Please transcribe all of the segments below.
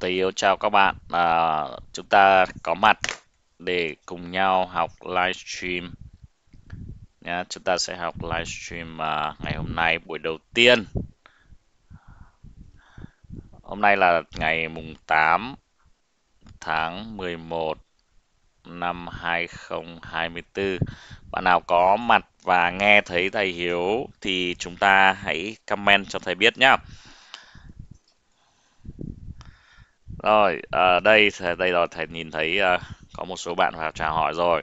thầy yêu chào các bạn à, chúng ta có mặt để cùng nhau học livestream nhá chúng ta sẽ học livestream à, ngày hôm nay buổi đầu tiên hôm nay là ngày mùng 8 tháng 11 năm 2024 bạn nào có mặt và nghe thấy thầy Hiếu thì chúng ta hãy comment cho thầy biết nhá Rồi, à, đây đây là thầy nhìn thấy à, có một số bạn vào trả hỏi rồi.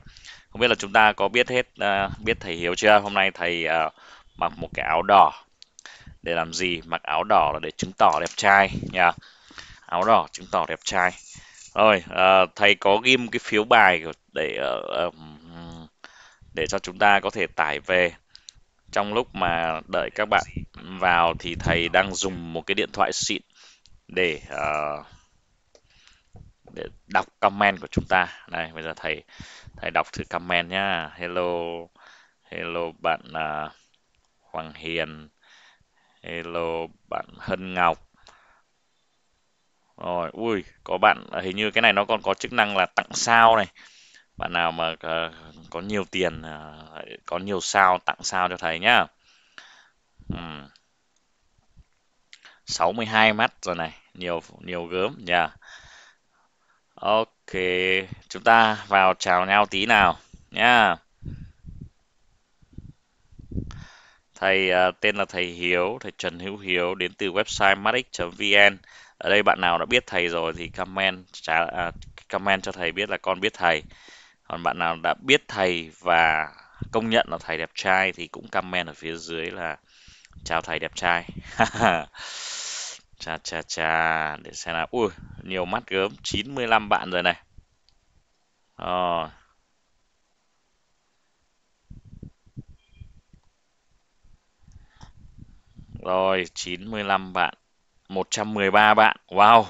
Không biết là chúng ta có biết hết à, biết thầy Hiếu chưa? Hôm nay thầy à, mặc một cái áo đỏ để làm gì? Mặc áo đỏ là để chứng tỏ đẹp trai nha. Áo đỏ chứng tỏ đẹp trai. Rồi, à, thầy có ghim cái phiếu bài để à, để cho chúng ta có thể tải về trong lúc mà đợi các bạn vào thì thầy đang dùng một cái điện thoại xịn để uh, để đọc comment của chúng ta đây bây giờ thầy thầy đọc thử comment nhá hello hello bạn uh, Hoàng Hiền hello bạn Hân Ngọc rồi ui có bạn à, hình như cái này nó còn có chức năng là tặng sao này bạn nào mà uh, có nhiều tiền uh, có nhiều sao tặng sao cho thầy nhá uhm. 62 mắt rồi này nhiều nhiều gớm nha yeah. Ok, chúng ta vào chào nhau tí nào nhá. Thầy uh, tên là thầy Hiếu, thầy Trần Hữu Hiếu đến từ website matix.vn. Ở đây bạn nào đã biết thầy rồi thì comment trả uh, comment cho thầy biết là con biết thầy. Còn bạn nào đã biết thầy và công nhận là thầy đẹp trai thì cũng comment ở phía dưới là chào thầy đẹp trai. Chà chà chà, để xem nào. Ui, nhiều mắt gớm, 95 bạn rồi này. Rồi. À. Rồi, 95 bạn, 113 bạn. Wow.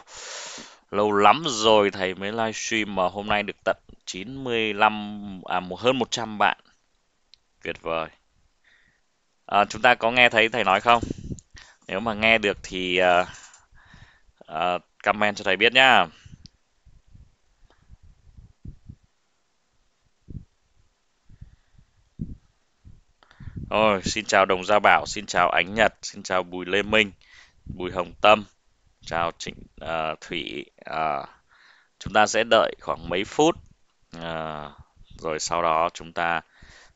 Lâu lắm rồi thầy mới livestream mà hôm nay được tận 95 à hơn 100 bạn. Tuyệt vời. À, chúng ta có nghe thấy thầy nói không? nếu mà nghe được thì uh, uh, comment cho thầy biết nhá Rồi, xin chào Đồng Gia Bảo, xin chào Ánh Nhật, xin chào Bùi Lê Minh, Bùi Hồng Tâm, chào Trịnh uh, Thủy. Uh, chúng ta sẽ đợi khoảng mấy phút, uh, rồi sau đó chúng ta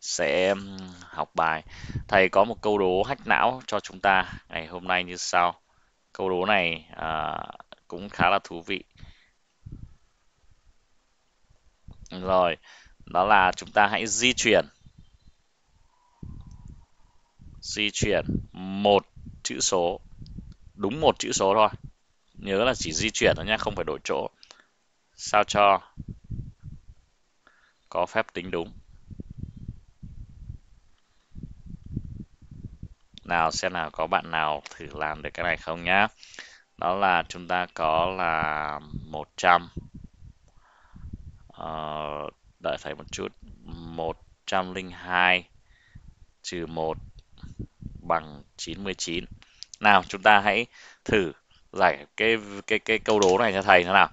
sẽ học bài. Thầy có một câu đố hack não cho chúng ta ngày hôm nay như sau. Câu đố này à, cũng khá là thú vị. Rồi, đó là chúng ta hãy di chuyển di chuyển một chữ số đúng một chữ số thôi nhớ là chỉ di chuyển thôi nha không phải đổi chỗ sao cho có phép tính đúng nào xem nào có bạn nào thử làm được cái này không nhá đó là chúng ta có là 100 uh, ờ, đợi phải một chút 102 trừ 1 bằng 99 nào chúng ta hãy thử giải cái cái cái câu đố này cho thầy thế nào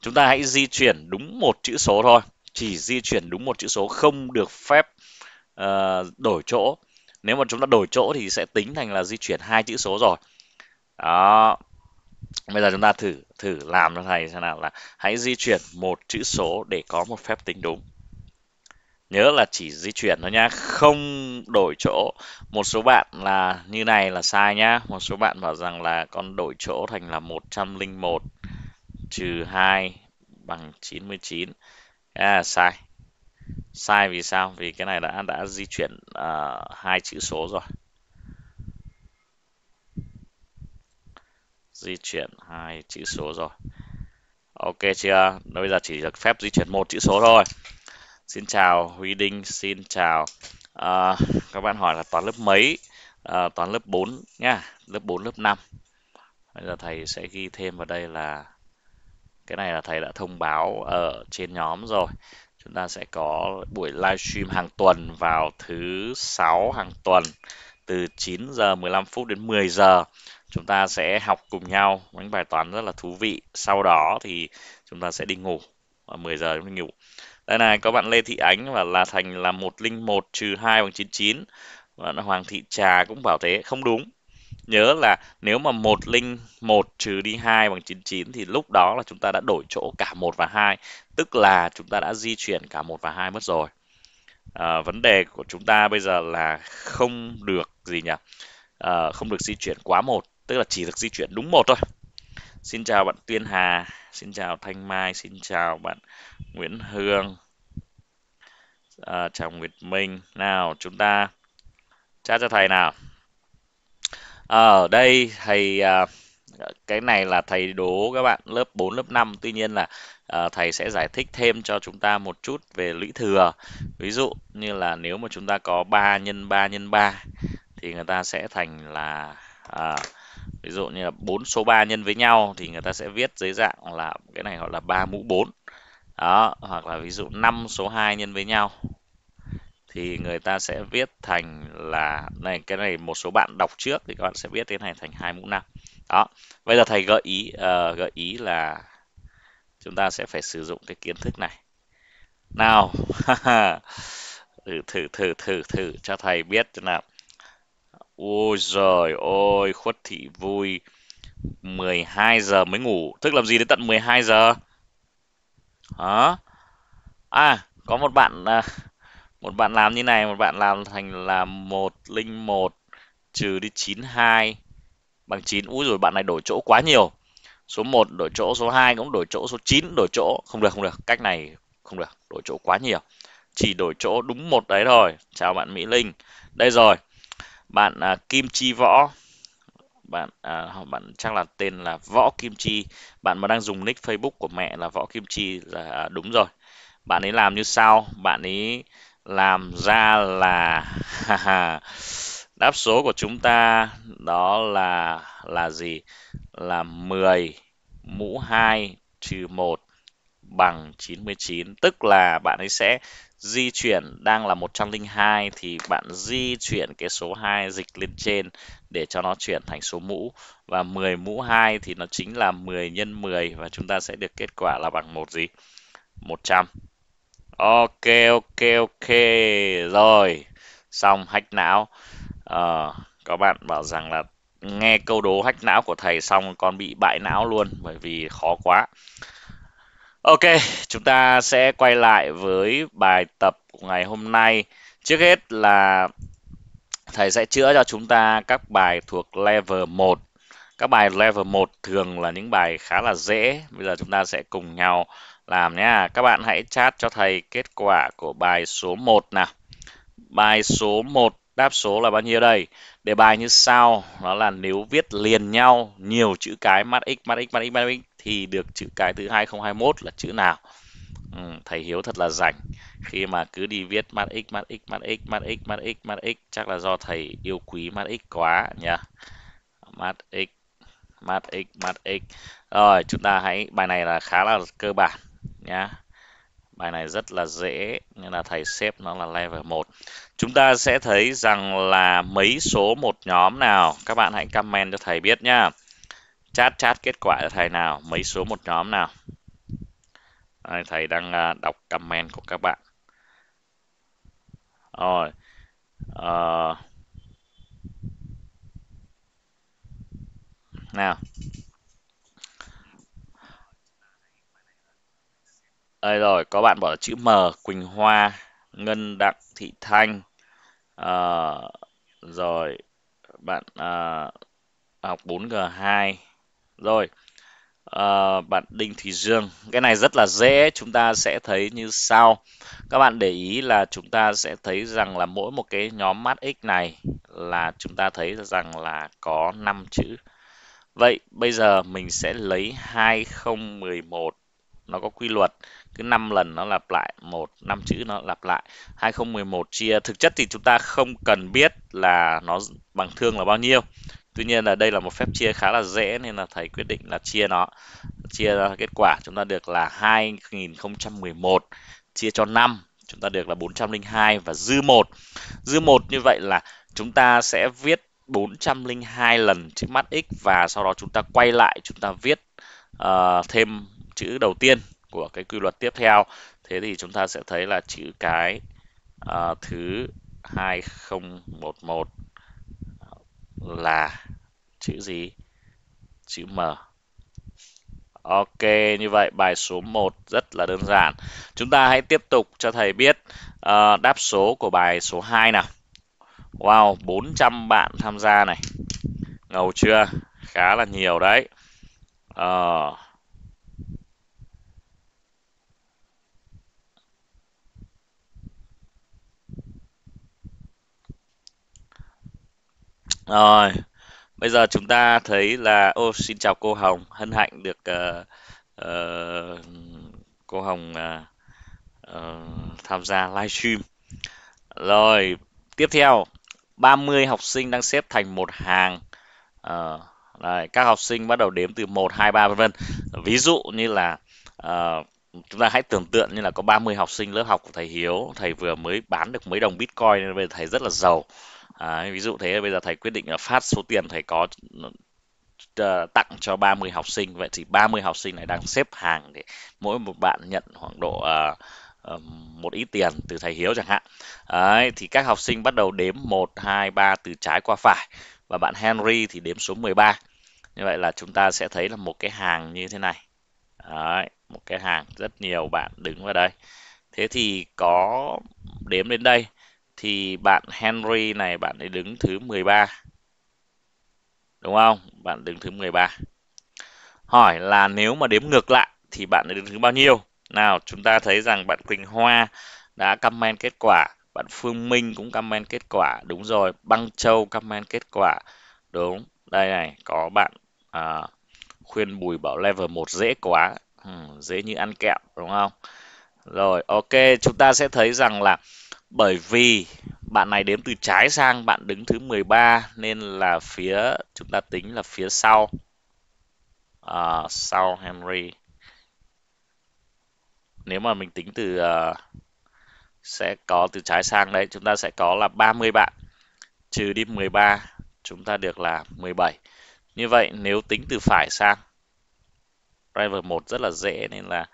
chúng ta hãy di chuyển đúng một chữ số thôi chỉ di chuyển đúng một chữ số không được phép uh, đổi chỗ nếu mà chúng ta đổi chỗ thì sẽ tính thành là di chuyển hai chữ số rồi đó bây giờ chúng ta thử thử làm cho thầy xem nào là hãy di chuyển một chữ số để có một phép tính đúng nhớ là chỉ di chuyển thôi nhá không đổi chỗ một số bạn là như này là sai nhá một số bạn bảo rằng là con đổi chỗ thành là 101 trừ hai bằng 99 à, sai sai vì sao vì cái này đã đã di chuyển à, hai uh, chữ số rồi di chuyển hai chữ số rồi ok chưa bây giờ chỉ được phép di chuyển một chữ số thôi xin chào huy đinh xin chào uh, các bạn hỏi là toán lớp mấy uh, toán lớp 4 nhá lớp 4 lớp 5 bây giờ thầy sẽ ghi thêm vào đây là cái này là thầy đã thông báo ở trên nhóm rồi chúng ta sẽ có buổi livestream hàng tuần vào thứ sáu hàng tuần từ 9 giờ 15 phút đến 10 giờ chúng ta sẽ học cùng nhau những bài toán rất là thú vị sau đó thì chúng ta sẽ đi ngủ ở 10 giờ chúng ta ngủ đây này có bạn Lê Thị Ánh và là Thành là 101 trừ 2 bằng 99 bạn Hoàng Thị Trà cũng bảo thế không đúng nhớ là nếu mà một linh một trừ đi hai bằng 99 thì lúc đó là chúng ta đã đổi chỗ cả một và hai tức là chúng ta đã di chuyển cả một và hai mất rồi. À, vấn đề của chúng ta bây giờ là không được gì nhỉ? À, không được di chuyển quá một, tức là chỉ được di chuyển đúng một thôi. Xin chào bạn Tuyên Hà, xin chào Thanh Mai, xin chào bạn Nguyễn Hương. À, chào Nguyệt Minh. Nào, chúng ta chat cho thầy nào ở ờ, đây thầy à, cái này là thầy đố các bạn lớp 4 lớp 5 tuy nhiên là à, thầy sẽ giải thích thêm cho chúng ta một chút về lũy thừa ví dụ như là nếu mà chúng ta có 3 nhân 3 nhân 3 thì người ta sẽ thành là à, ví dụ như là bốn số 3 nhân với nhau thì người ta sẽ viết dưới dạng là cái này gọi là 3 mũ 4 đó hoặc là ví dụ 5 số 2 nhân với nhau thì người ta sẽ viết thành là này cái này một số bạn đọc trước thì các bạn sẽ viết cái này thành hai mũ năm đó bây giờ thầy gợi ý uh, gợi ý là chúng ta sẽ phải sử dụng cái kiến thức này nào thử thử thử thử thử cho thầy biết thế nào ôi giời ôi khuất thị vui 12 giờ mới ngủ thức làm gì đến tận 12 giờ hả à có một bạn uh, một bạn làm như này một bạn làm thành là một linh một trừ đi 92 bằng 9 úi rồi bạn này đổi chỗ quá nhiều số 1 đổi chỗ số 2 cũng đổi chỗ số 9 đổi chỗ không được không được cách này không được đổi chỗ quá nhiều chỉ đổi chỗ đúng một đấy thôi chào bạn Mỹ Linh đây rồi bạn à, Kim Chi Võ bạn à, bạn chắc là tên là Võ Kim Chi bạn mà đang dùng nick Facebook của mẹ là Võ Kim Chi là à, đúng rồi bạn ấy làm như sau bạn ấy làm ra là đáp số của chúng ta đó là là gì là 10 mũ 2 trừ 1 bằng 99 tức là bạn ấy sẽ di chuyển đang là 102 thì bạn di chuyển cái số 2 dịch lên trên để cho nó chuyển thành số mũ và 10 mũ 2 thì nó chính là 10 nhân 10 và chúng ta sẽ được kết quả là bằng một gì 100 ok ok ok rồi xong hách não à, các bạn bảo rằng là nghe câu đố hách não của thầy xong con bị bại não luôn bởi vì khó quá ok chúng ta sẽ quay lại với bài tập của ngày hôm nay trước hết là thầy sẽ chữa cho chúng ta các bài thuộc level 1 các bài level 1 thường là những bài khá là dễ bây giờ chúng ta sẽ cùng nhau làm nha Các bạn hãy chat cho thầy kết quả của bài số 1 nào. Bài số 1 đáp số là bao nhiêu đây? Đề bài như sau, đó là nếu viết liền nhau nhiều chữ cái mắt x mắt x mắt x mắt x thì được chữ cái thứ 2021 là chữ nào? Ừ, thầy Hiếu thật là rảnh khi mà cứ đi viết mắt x mắt x mắt x mắt x mắt x mắt x chắc là do thầy yêu quý mắt x quá nhá. Mắt x mắt x mắt x. Rồi, chúng ta hãy bài này là khá là cơ bản nhá bài này rất là dễ nên là thầy xếp nó là level 1 chúng ta sẽ thấy rằng là mấy số một nhóm nào các bạn hãy comment cho thầy biết nhá chat chat kết quả cho thầy nào mấy số một nhóm nào Đây, thầy đang à, đọc comment của các bạn rồi uh... nào đây rồi có bạn bỏ chữ M Quỳnh Hoa Ngân Đặng Thị Thanh à, rồi bạn à, học 4G2 rồi à, bạn Đinh Thị Dương cái này rất là dễ chúng ta sẽ thấy như sau các bạn để ý là chúng ta sẽ thấy rằng là mỗi một cái nhóm mắt x này là chúng ta thấy rằng là có 5 chữ Vậy bây giờ mình sẽ lấy 2011 nó có quy luật cứ 5 lần nó lặp lại một năm chữ nó lặp lại 2011 chia thực chất thì chúng ta không cần biết là nó bằng thương là bao nhiêu Tuy nhiên là đây là một phép chia khá là dễ nên là thầy quyết định là chia nó chia ra kết quả chúng ta được là 2011 chia cho 5 chúng ta được là 402 và dư 1 dư 1 như vậy là chúng ta sẽ viết 402 lần trước mắt x và sau đó chúng ta quay lại chúng ta viết uh, thêm chữ đầu tiên của cái quy luật tiếp theo thế thì chúng ta sẽ thấy là chữ cái uh, thứ 2011 là chữ gì chữ M Ok, như vậy bài số 1 rất là đơn giản. Chúng ta hãy tiếp tục cho thầy biết uh, đáp số của bài số 2 nào. Wow, 400 bạn tham gia này. Ngầu chưa? Khá là nhiều đấy. Uh, Rồi, bây giờ chúng ta thấy là ô oh, xin chào cô Hồng, hân hạnh được uh, uh, cô Hồng uh, uh, tham gia livestream. Rồi, tiếp theo 30 học sinh đang xếp thành một hàng. Uh, đấy, các học sinh bắt đầu đếm từ 1 2 3 vân vân. Ví dụ như là uh, chúng ta hãy tưởng tượng như là có 30 học sinh lớp học của thầy Hiếu, thầy vừa mới bán được mấy đồng Bitcoin nên bây giờ thầy rất là giàu. Đấy, ví dụ thế bây giờ thầy quyết định là phát số tiền thầy có ờ, tặng cho 30 học sinh vậy thì 30 học sinh này đang xếp hàng để mỗi một bạn nhận khoảng độ uh, một ít tiền từ thầy Hiếu chẳng hạn Đấy, thì các học sinh bắt đầu đếm 1 2 3 từ trái qua phải và bạn Henry thì đếm số 13 như vậy là chúng ta sẽ thấy là một cái hàng như thế này Đấy, một cái hàng rất nhiều bạn đứng vào đây thế thì có đếm đến đây thì bạn Henry này bạn ấy đứng thứ 13. Đúng không? Bạn đứng thứ 13. Hỏi là nếu mà đếm ngược lại thì bạn ấy đứng thứ bao nhiêu? Nào, chúng ta thấy rằng bạn Quỳnh Hoa đã comment kết quả, bạn Phương Minh cũng comment kết quả, đúng rồi, Băng Châu comment kết quả. Đúng, đây này, có bạn à, khuyên Bùi bảo level 1 dễ quá, ừ, dễ như ăn kẹo đúng không? Rồi, ok, chúng ta sẽ thấy rằng là bởi vì bạn này đếm từ trái sang bạn đứng thứ 13 nên là phía chúng ta tính là phía sau à, sau Henry nếu mà mình tính từ uh, sẽ có từ trái sang đấy chúng ta sẽ có là 30 bạn trừ đi 13 chúng ta được là 17 như vậy nếu tính từ phải sang driver 1 rất là dễ nên là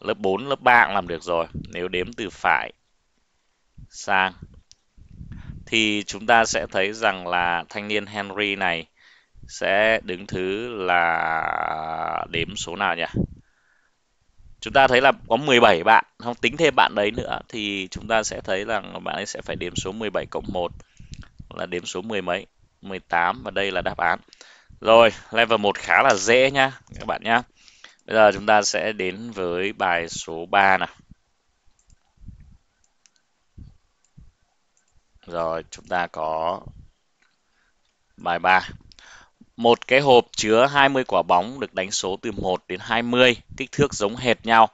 lớp 4 lớp 3 cũng làm được rồi nếu đếm từ phải sang thì chúng ta sẽ thấy rằng là thanh niên Henry này sẽ đứng thứ là đếm số nào nhỉ? Chúng ta thấy là có 17 bạn, không tính thêm bạn đấy nữa thì chúng ta sẽ thấy rằng bạn ấy sẽ phải đếm số 17 cộng 1 là đếm số 10 mấy, 18 và đây là đáp án. Rồi, level 1 khá là dễ nhá các bạn nhá. Bây giờ chúng ta sẽ đến với bài số 3 nào. Rồi chúng ta có bài 3. Một cái hộp chứa 20 quả bóng được đánh số từ 1 đến 20, kích thước giống hệt nhau.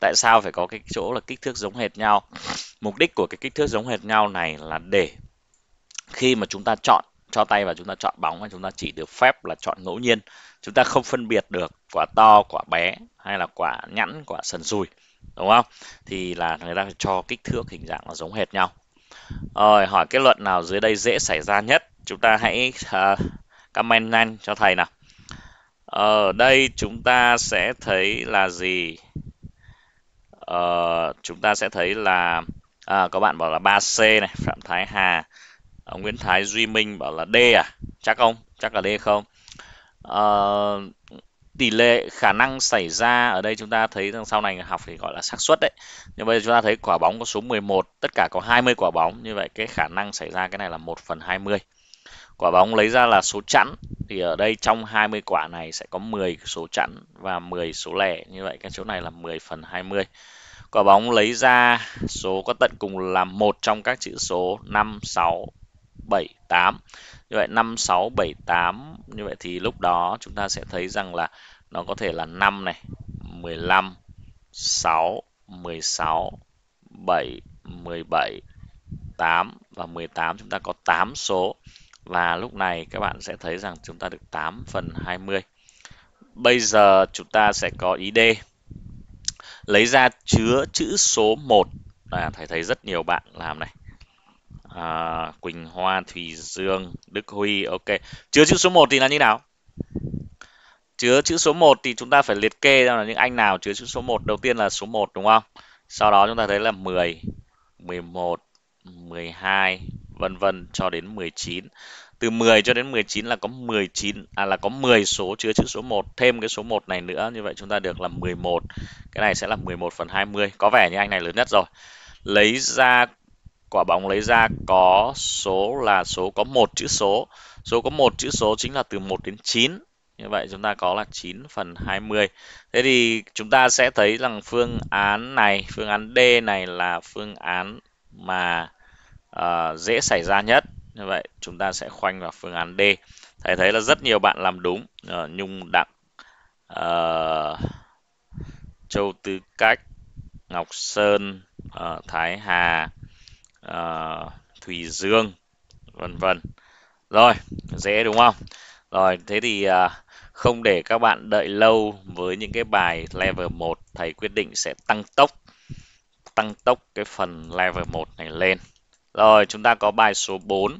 Tại sao phải có cái chỗ là kích thước giống hệt nhau? Mục đích của cái kích thước giống hệt nhau này là để khi mà chúng ta chọn cho tay và chúng ta chọn bóng và chúng ta chỉ được phép là chọn ngẫu nhiên. Chúng ta không phân biệt được quả to, quả bé hay là quả nhẵn, quả sần sùi. Đúng không? Thì là người ta cho kích thước hình dạng là giống hệt nhau. Rồi, hỏi kết luận nào dưới đây dễ xảy ra nhất? Chúng ta hãy uh, comment nhanh cho thầy nào. Ở ờ, đây chúng ta sẽ thấy là gì? uh, chúng ta sẽ thấy là à, có bạn bảo là 3C này, Phạm Thái Hà, ông ờ, Nguyễn Thái Duy Minh bảo là D à? Chắc không? Chắc là D không? uh, tỷ lệ khả năng xảy ra ở đây chúng ta thấy rằng sau này học thì gọi là xác suất đấy nhưng bây giờ chúng ta thấy quả bóng có số 11 tất cả có 20 quả bóng như vậy cái khả năng xảy ra cái này là 1 phần 20 quả bóng lấy ra là số chẵn thì ở đây trong 20 quả này sẽ có 10 số chẵn và 10 số lẻ như vậy cái chỗ này là 10 phần 20 quả bóng lấy ra số có tận cùng là một trong các chữ số 5 6 7 8 như vậy 5 6 7 8 như vậy thì lúc đó chúng ta sẽ thấy rằng là nó có thể là 5 này 15 6 16 7 17 8 và 18 chúng ta có 8 số và lúc này các bạn sẽ thấy rằng chúng ta được 8 phần 20 bây giờ chúng ta sẽ có ý D lấy ra chứa chữ số 1 là thầy thấy rất nhiều bạn làm này à, Quỳnh Hoa Thùy Dương Đức Huy ok chứa chữ số 1 thì là như nào chứa chữ số 1 thì chúng ta phải liệt kê ra là những anh nào chứa chữ số 1 đầu tiên là số 1 đúng không sau đó chúng ta thấy là 10 11 12 vân vân cho đến 19 từ 10 cho đến 19 là có 19 à là có 10 số chứa chữ số 1 thêm cái số 1 này nữa như vậy chúng ta được là 11 cái này sẽ là 11 phần 20 có vẻ như anh này lớn nhất rồi lấy ra quả bóng lấy ra có số là số có một chữ số số có một chữ số chính là từ 1 đến 9 như vậy chúng ta có là 9 phần 20 thế thì chúng ta sẽ thấy rằng phương án này phương án D này là phương án mà uh, dễ xảy ra nhất như vậy chúng ta sẽ khoanh vào phương án D thầy thấy là rất nhiều bạn làm đúng uh, Nhung Đặng uh, Châu Tư Cách Ngọc Sơn uh, Thái Hà uh, à, Thùy Dương vân vân rồi dễ đúng không rồi thế thì uh, không để các bạn đợi lâu với những cái bài level 1 thầy quyết định sẽ tăng tốc tăng tốc cái phần level 1 này lên rồi chúng ta có bài số 4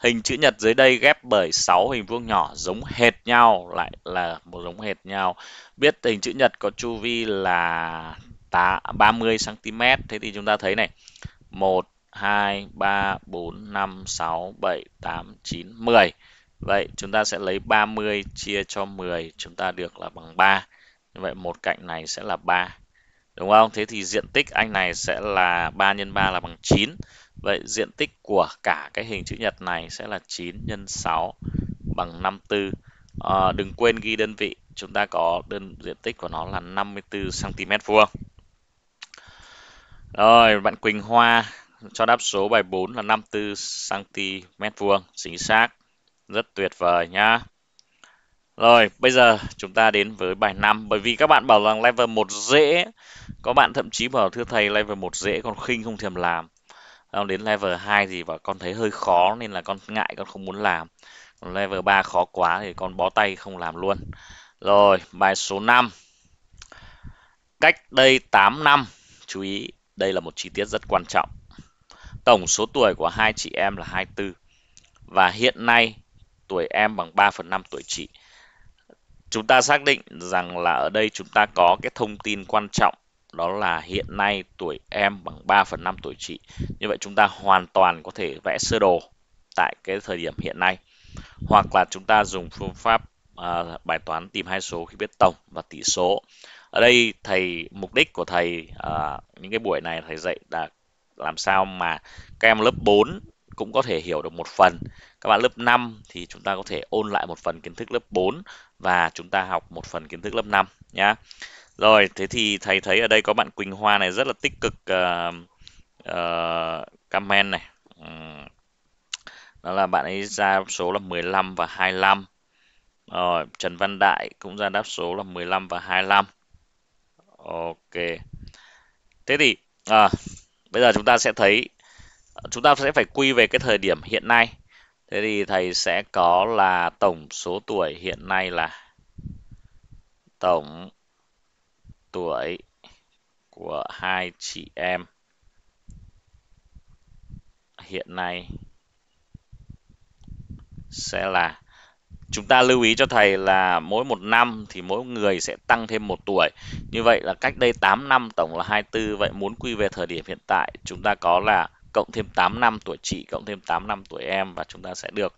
hình chữ nhật dưới đây ghép bởi 6 hình vuông nhỏ giống hệt nhau lại là một giống hệt nhau biết hình chữ nhật có chu vi là 30 cm thế thì chúng ta thấy này 1 2, 3, 4, 5, 6, 7, 8, 9, 10. Vậy chúng ta sẽ lấy 30 chia cho 10 chúng ta được là bằng 3. Như vậy một cạnh này sẽ là 3. Đúng không? Thế thì diện tích anh này sẽ là 3 x 3 là bằng 9. Vậy diện tích của cả cái hình chữ nhật này sẽ là 9 x 6 bằng 54. À, ờ, đừng quên ghi đơn vị, chúng ta có đơn diện tích của nó là 54 cm vuông. Rồi, bạn Quỳnh Hoa cho đáp số bài 4 là 54 cm vuông, chính xác. Rất tuyệt vời nhá. Rồi, bây giờ chúng ta đến với bài 5 bởi vì các bạn bảo rằng level 1 dễ, có bạn thậm chí bảo thưa thầy level 1 dễ còn khinh không thèm làm. Xong đến level 2 thì bảo con thấy hơi khó nên là con ngại con không muốn làm. Còn level 3 khó quá thì con bó tay không làm luôn. Rồi, bài số 5. Cách đây 8 năm, chú ý đây là một chi tiết rất quan trọng Tổng số tuổi của hai chị em là 24 và hiện nay tuổi em bằng 3 phần 5 tuổi chị. Chúng ta xác định rằng là ở đây chúng ta có cái thông tin quan trọng đó là hiện nay tuổi em bằng 3 phần 5 tuổi chị. Như vậy chúng ta hoàn toàn có thể vẽ sơ đồ tại cái thời điểm hiện nay hoặc là chúng ta dùng phương pháp à, bài toán tìm hai số khi biết tổng và tỷ số ở đây thầy mục đích của thầy à, những cái buổi này thầy dạy là làm sao mà các em lớp 4 cũng có thể hiểu được một phần. Các bạn lớp 5 thì chúng ta có thể ôn lại một phần kiến thức lớp 4 và chúng ta học một phần kiến thức lớp 5 nhá. Rồi, thế thì thầy thấy ở đây có bạn Quỳnh Hoa này rất là tích cực uh, uh, comment này. đó là bạn ấy ra số là 15 và 25. Rồi, Trần Văn Đại cũng ra đáp số là 15 và 25. Ok. Thế thì à, bây giờ chúng ta sẽ thấy chúng ta sẽ phải quy về cái thời điểm hiện nay thế thì thầy sẽ có là tổng số tuổi hiện nay là tổng tuổi của hai chị em hiện nay sẽ là Chúng ta lưu ý cho thầy là mỗi một năm thì mỗi người sẽ tăng thêm một tuổi. Như vậy là cách đây 8 năm tổng là 24. Vậy muốn quy về thời điểm hiện tại chúng ta có là cộng thêm 8 năm tuổi chị cộng thêm 8 năm tuổi em và chúng ta sẽ được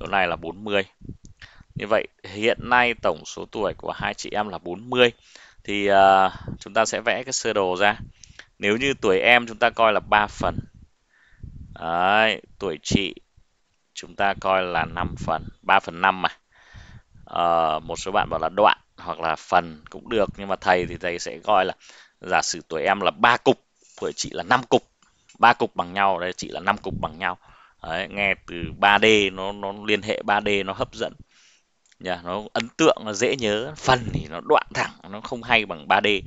chỗ này là 40. Như vậy hiện nay tổng số tuổi của hai chị em là 40 thì uh, chúng ta sẽ vẽ cái sơ đồ ra. Nếu như tuổi em chúng ta coi là 3 phần. Đấy, tuổi chị chúng ta coi là 5 phần 3 phần 5 mà à, một số bạn bảo là đoạn hoặc là phần cũng được nhưng mà thầy thì thầy sẽ gọi là giả sử tuổi em là ba cục tuổi chị là 5 cục ba cục bằng nhau đây chị là 5 cục bằng nhau Đấy, nghe từ 3D nó nó liên hệ 3D nó hấp dẫn nhà nó ấn tượng nó dễ nhớ phần thì nó đoạn thẳng nó không hay bằng 3D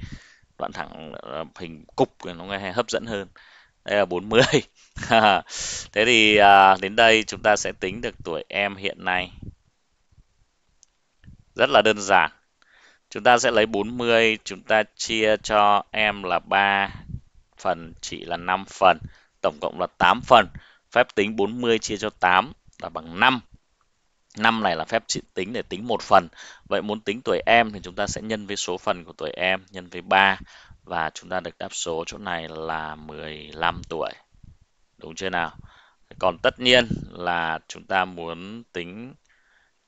đoạn thẳng ờ, hình cục thì nó nghe hấp dẫn hơn đây là 40 thế thì à, đến đây chúng ta sẽ tính được tuổi em hiện nay rất là đơn giản chúng ta sẽ lấy 40 chúng ta chia cho em là 3 phần chị là 5 phần tổng cộng là 8 phần phép tính 40 chia cho 8 là bằng 5 năm này là phép tính để tính một phần. Vậy muốn tính tuổi em thì chúng ta sẽ nhân với số phần của tuổi em nhân với 3 và chúng ta được đáp số chỗ này là 15 tuổi. Đúng chưa nào? Còn tất nhiên là chúng ta muốn tính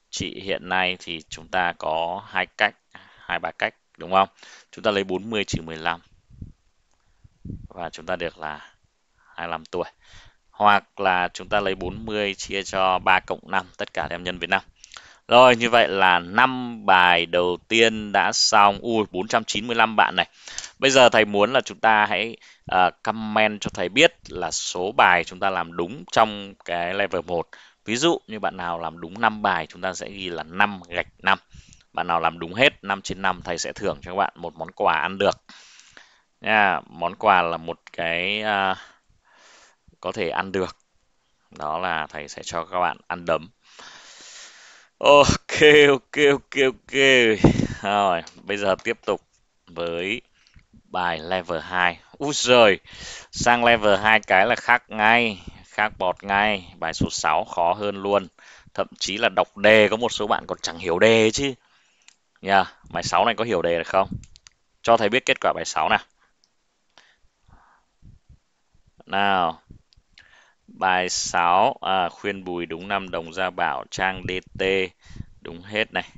trị hiện nay thì chúng ta có hai cách, hai ba cách đúng không? Chúng ta lấy 40 trừ 15 và chúng ta được là 25 tuổi. Hoặc là chúng ta lấy 40 chia cho 3 cộng 5 tất cả đem nhân với 5. Rồi như vậy là 5 bài đầu tiên đã xong. Ui 495 bạn này. Bây giờ thầy muốn là chúng ta hãy uh, comment cho thầy biết là số bài chúng ta làm đúng trong cái level 1. Ví dụ như bạn nào làm đúng 5 bài chúng ta sẽ ghi là 5 gạch 5. Bạn nào làm đúng hết 5 trên 5 thầy sẽ thưởng cho các bạn một món quà ăn được. Nha, món quà là một cái uh, có thể ăn được. Đó là thầy sẽ cho các bạn ăn đấm. Ok ok ok ok. Rồi, bây giờ tiếp tục với bài level 2. Úi giời, sang level 2 cái là khác ngay, khác bọt ngay, bài số 6 khó hơn luôn. Thậm chí là đọc đề có một số bạn còn chẳng hiểu đề ấy chứ. Nha, yeah, bài 6 này có hiểu đề được không? Cho thầy biết kết quả bài 6 nào. Nào. Bài 6 à, khuyên Bùi đúng năm đồng gia bảo trang DT đúng hết này.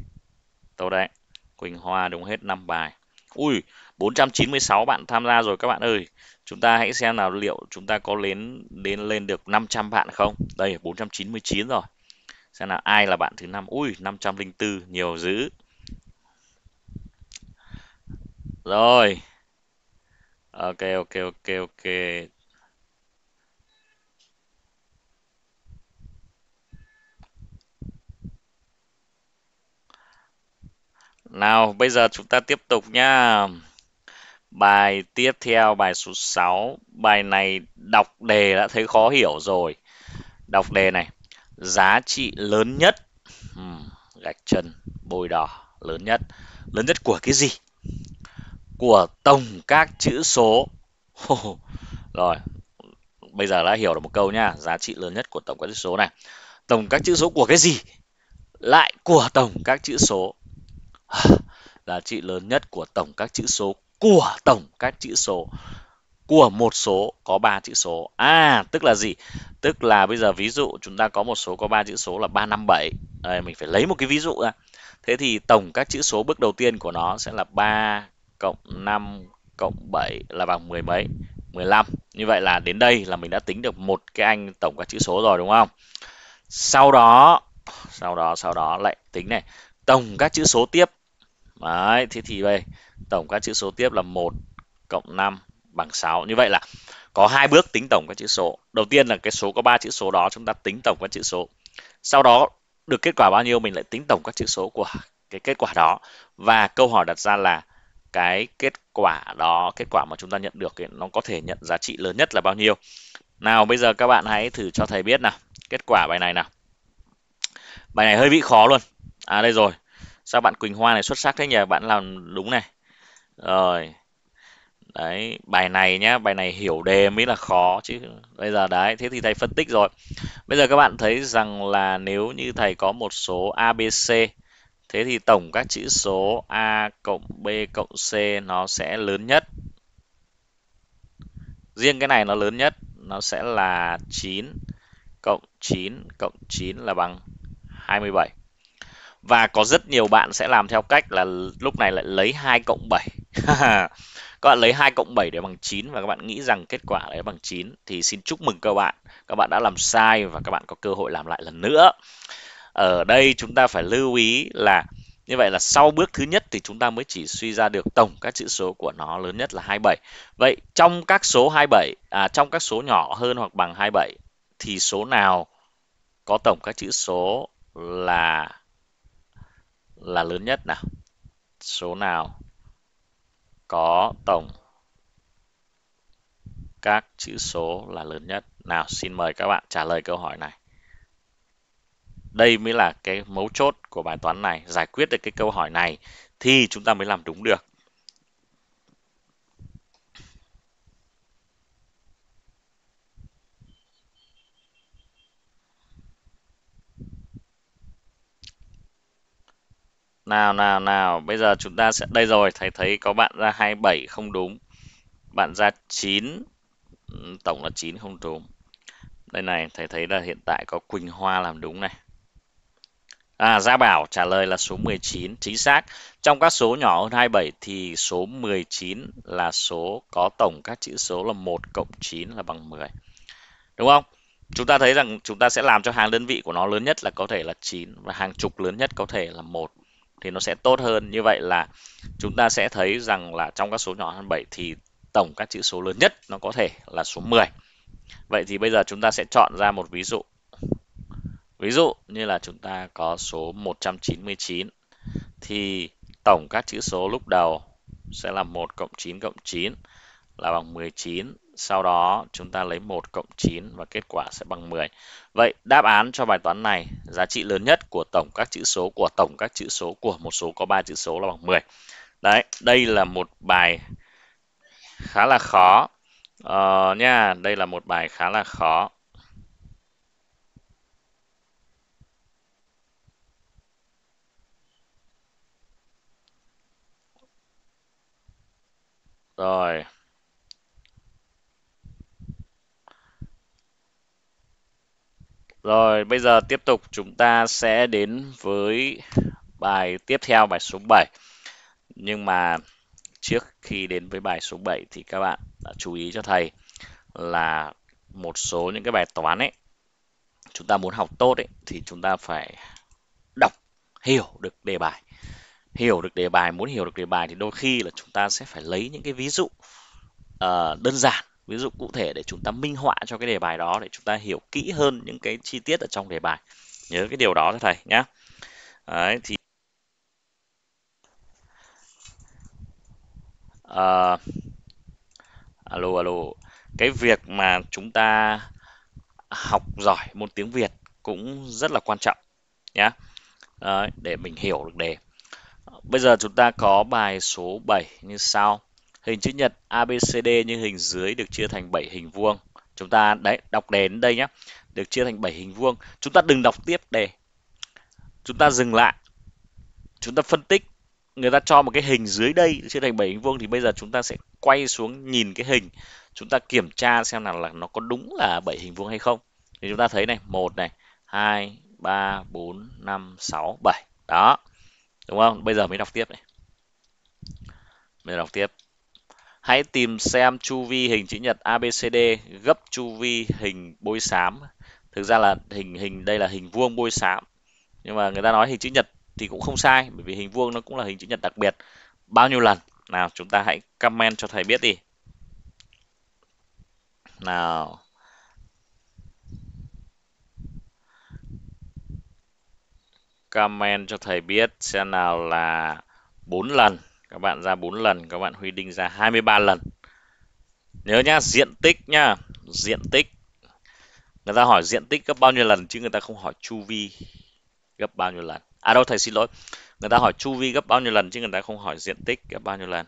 Tốt đấy. Quỳnh Hoa đúng hết 5 bài. Ui, 496 bạn tham gia rồi các bạn ơi. Chúng ta hãy xem nào liệu chúng ta có đến đến lên được 500 bạn không? Đây 499 rồi. Xem nào ai là bạn thứ năm. Ui, 504 nhiều dữ. Rồi. Ok ok ok ok. Nào, bây giờ chúng ta tiếp tục nhá. Bài tiếp theo, bài số 6. Bài này đọc đề đã thấy khó hiểu rồi. Đọc đề này. Giá trị lớn nhất. Hmm, gạch chân, bôi đỏ, lớn nhất. Lớn nhất của cái gì? Của tổng các chữ số. rồi, bây giờ đã hiểu được một câu nhá. Giá trị lớn nhất của tổng các chữ số này. Tổng các chữ số của cái gì? Lại của tổng các chữ số giá trị lớn nhất của tổng các chữ số của tổng các chữ số của một số có 3 chữ số. À, tức là gì? Tức là bây giờ ví dụ chúng ta có một số có 3 chữ số là 357. Đây, mình phải lấy một cái ví dụ ra. Thế thì tổng các chữ số bước đầu tiên của nó sẽ là 3 cộng 5 cộng 7 là bằng mười mấy, 15. Như vậy là đến đây là mình đã tính được một cái anh tổng các chữ số rồi đúng không? Sau đó, sau đó, sau đó lại tính này, tổng các chữ số tiếp Đấy, thế thì đây tổng các chữ số tiếp là 1 cộng 5 bằng 6. Như vậy là có hai bước tính tổng các chữ số. Đầu tiên là cái số có ba chữ số đó chúng ta tính tổng các chữ số. Sau đó được kết quả bao nhiêu mình lại tính tổng các chữ số của cái kết quả đó. Và câu hỏi đặt ra là cái kết quả đó, kết quả mà chúng ta nhận được ấy, nó có thể nhận giá trị lớn nhất là bao nhiêu. Nào bây giờ các bạn hãy thử cho thầy biết nào, kết quả bài này nào. Bài này hơi bị khó luôn. À đây rồi, sao bạn Quỳnh Hoa này xuất sắc thế nhỉ bạn làm đúng này rồi đấy bài này nhá bài này hiểu đề mới là khó chứ bây giờ đấy thế thì thầy phân tích rồi bây giờ các bạn thấy rằng là nếu như thầy có một số ABC thế thì tổng các chữ số A cộng B cộng C nó sẽ lớn nhất riêng cái này nó lớn nhất nó sẽ là 9 cộng 9 cộng 9 là bằng 27 và có rất nhiều bạn sẽ làm theo cách là lúc này lại lấy 2 cộng 7 các bạn lấy 2 cộng 7 để bằng 9 và các bạn nghĩ rằng kết quả đấy bằng 9 thì xin chúc mừng các bạn các bạn đã làm sai và các bạn có cơ hội làm lại lần nữa ở đây chúng ta phải lưu ý là như vậy là sau bước thứ nhất thì chúng ta mới chỉ suy ra được tổng các chữ số của nó lớn nhất là 27. Vậy trong các số 27 à trong các số nhỏ hơn hoặc bằng 27 thì số nào có tổng các chữ số là là lớn nhất nào? Số nào có tổng các chữ số là lớn nhất? Nào, xin mời các bạn trả lời câu hỏi này. Đây mới là cái mấu chốt của bài toán này. Giải quyết được cái câu hỏi này thì chúng ta mới làm đúng được. Nào nào nào, bây giờ chúng ta sẽ đây rồi, thầy thấy có bạn ra 27 không đúng. Bạn ra 9 ừ, tổng là 9 không đúng. Đây này, thầy thấy là hiện tại có Quỳnh Hoa làm đúng này. À, Gia Bảo trả lời là số 19, chính xác. Trong các số nhỏ hơn 27 thì số 19 là số có tổng các chữ số là 1 cộng 9 là bằng 10. Đúng không? Chúng ta thấy rằng chúng ta sẽ làm cho hàng đơn vị của nó lớn nhất là có thể là 9 và hàng chục lớn nhất có thể là 1 thì nó sẽ tốt hơn như vậy là chúng ta sẽ thấy rằng là trong các số nhỏ hơn 7 thì tổng các chữ số lớn nhất nó có thể là số 10 vậy thì bây giờ chúng ta sẽ chọn ra một ví dụ ví dụ như là chúng ta có số 199 thì tổng các chữ số lúc đầu sẽ là 1 cộng 9 cộng 9 là bằng 19 sau đó chúng ta lấy 1 cộng 9 và kết quả sẽ bằng 10. Vậy đáp án cho bài toán này, giá trị lớn nhất của tổng các chữ số của tổng các chữ số của một số có 3 chữ số là bằng 10. Đấy, đây là một bài khá là khó. Ờ, nha, đây là một bài khá là khó. Rồi. Rồi, bây giờ tiếp tục chúng ta sẽ đến với bài tiếp theo, bài số 7. Nhưng mà trước khi đến với bài số 7 thì các bạn đã chú ý cho thầy là một số những cái bài toán ấy chúng ta muốn học tốt ấy thì chúng ta phải đọc hiểu được đề bài hiểu được đề bài muốn hiểu được đề bài thì đôi khi là chúng ta sẽ phải lấy những cái ví dụ uh, đơn giản ví dụ cụ thể để chúng ta minh họa cho cái đề bài đó để chúng ta hiểu kỹ hơn những cái chi tiết ở trong đề bài nhớ cái điều đó cho thầy nhé Đấy, thì à, alo alo cái việc mà chúng ta học giỏi môn tiếng Việt cũng rất là quan trọng nhé Đấy, để mình hiểu được đề bây giờ chúng ta có bài số 7 như sau Hình chữ nhật ABCD như hình dưới được chia thành 7 hình vuông. Chúng ta đấy đọc đề đến đây nhé. Được chia thành 7 hình vuông. Chúng ta đừng đọc tiếp đề. Chúng ta dừng lại. Chúng ta phân tích. Người ta cho một cái hình dưới đây chia thành 7 hình vuông thì bây giờ chúng ta sẽ quay xuống nhìn cái hình. Chúng ta kiểm tra xem là, là nó có đúng là 7 hình vuông hay không. Thì chúng ta thấy này, một này, 2 3 4 5 6 7. Đó. Đúng không? Bây giờ mới đọc tiếp này. Bây đọc tiếp. Hãy tìm xem chu vi hình chữ nhật ABCD gấp chu vi hình bôi xám. Thực ra là hình hình đây là hình vuông bôi xám. Nhưng mà người ta nói hình chữ nhật thì cũng không sai bởi vì hình vuông nó cũng là hình chữ nhật đặc biệt. Bao nhiêu lần? Nào chúng ta hãy comment cho thầy biết đi. Nào. Comment cho thầy biết xem nào là 4 lần các bạn ra 4 lần các bạn Huy Đinh ra 23 lần nhớ nhá diện tích nhá diện tích người ta hỏi diện tích gấp bao nhiêu lần chứ người ta không hỏi chu vi gấp bao nhiêu lần à đâu thầy xin lỗi người ta hỏi chu vi gấp bao nhiêu lần chứ người ta không hỏi diện tích gấp bao nhiêu lần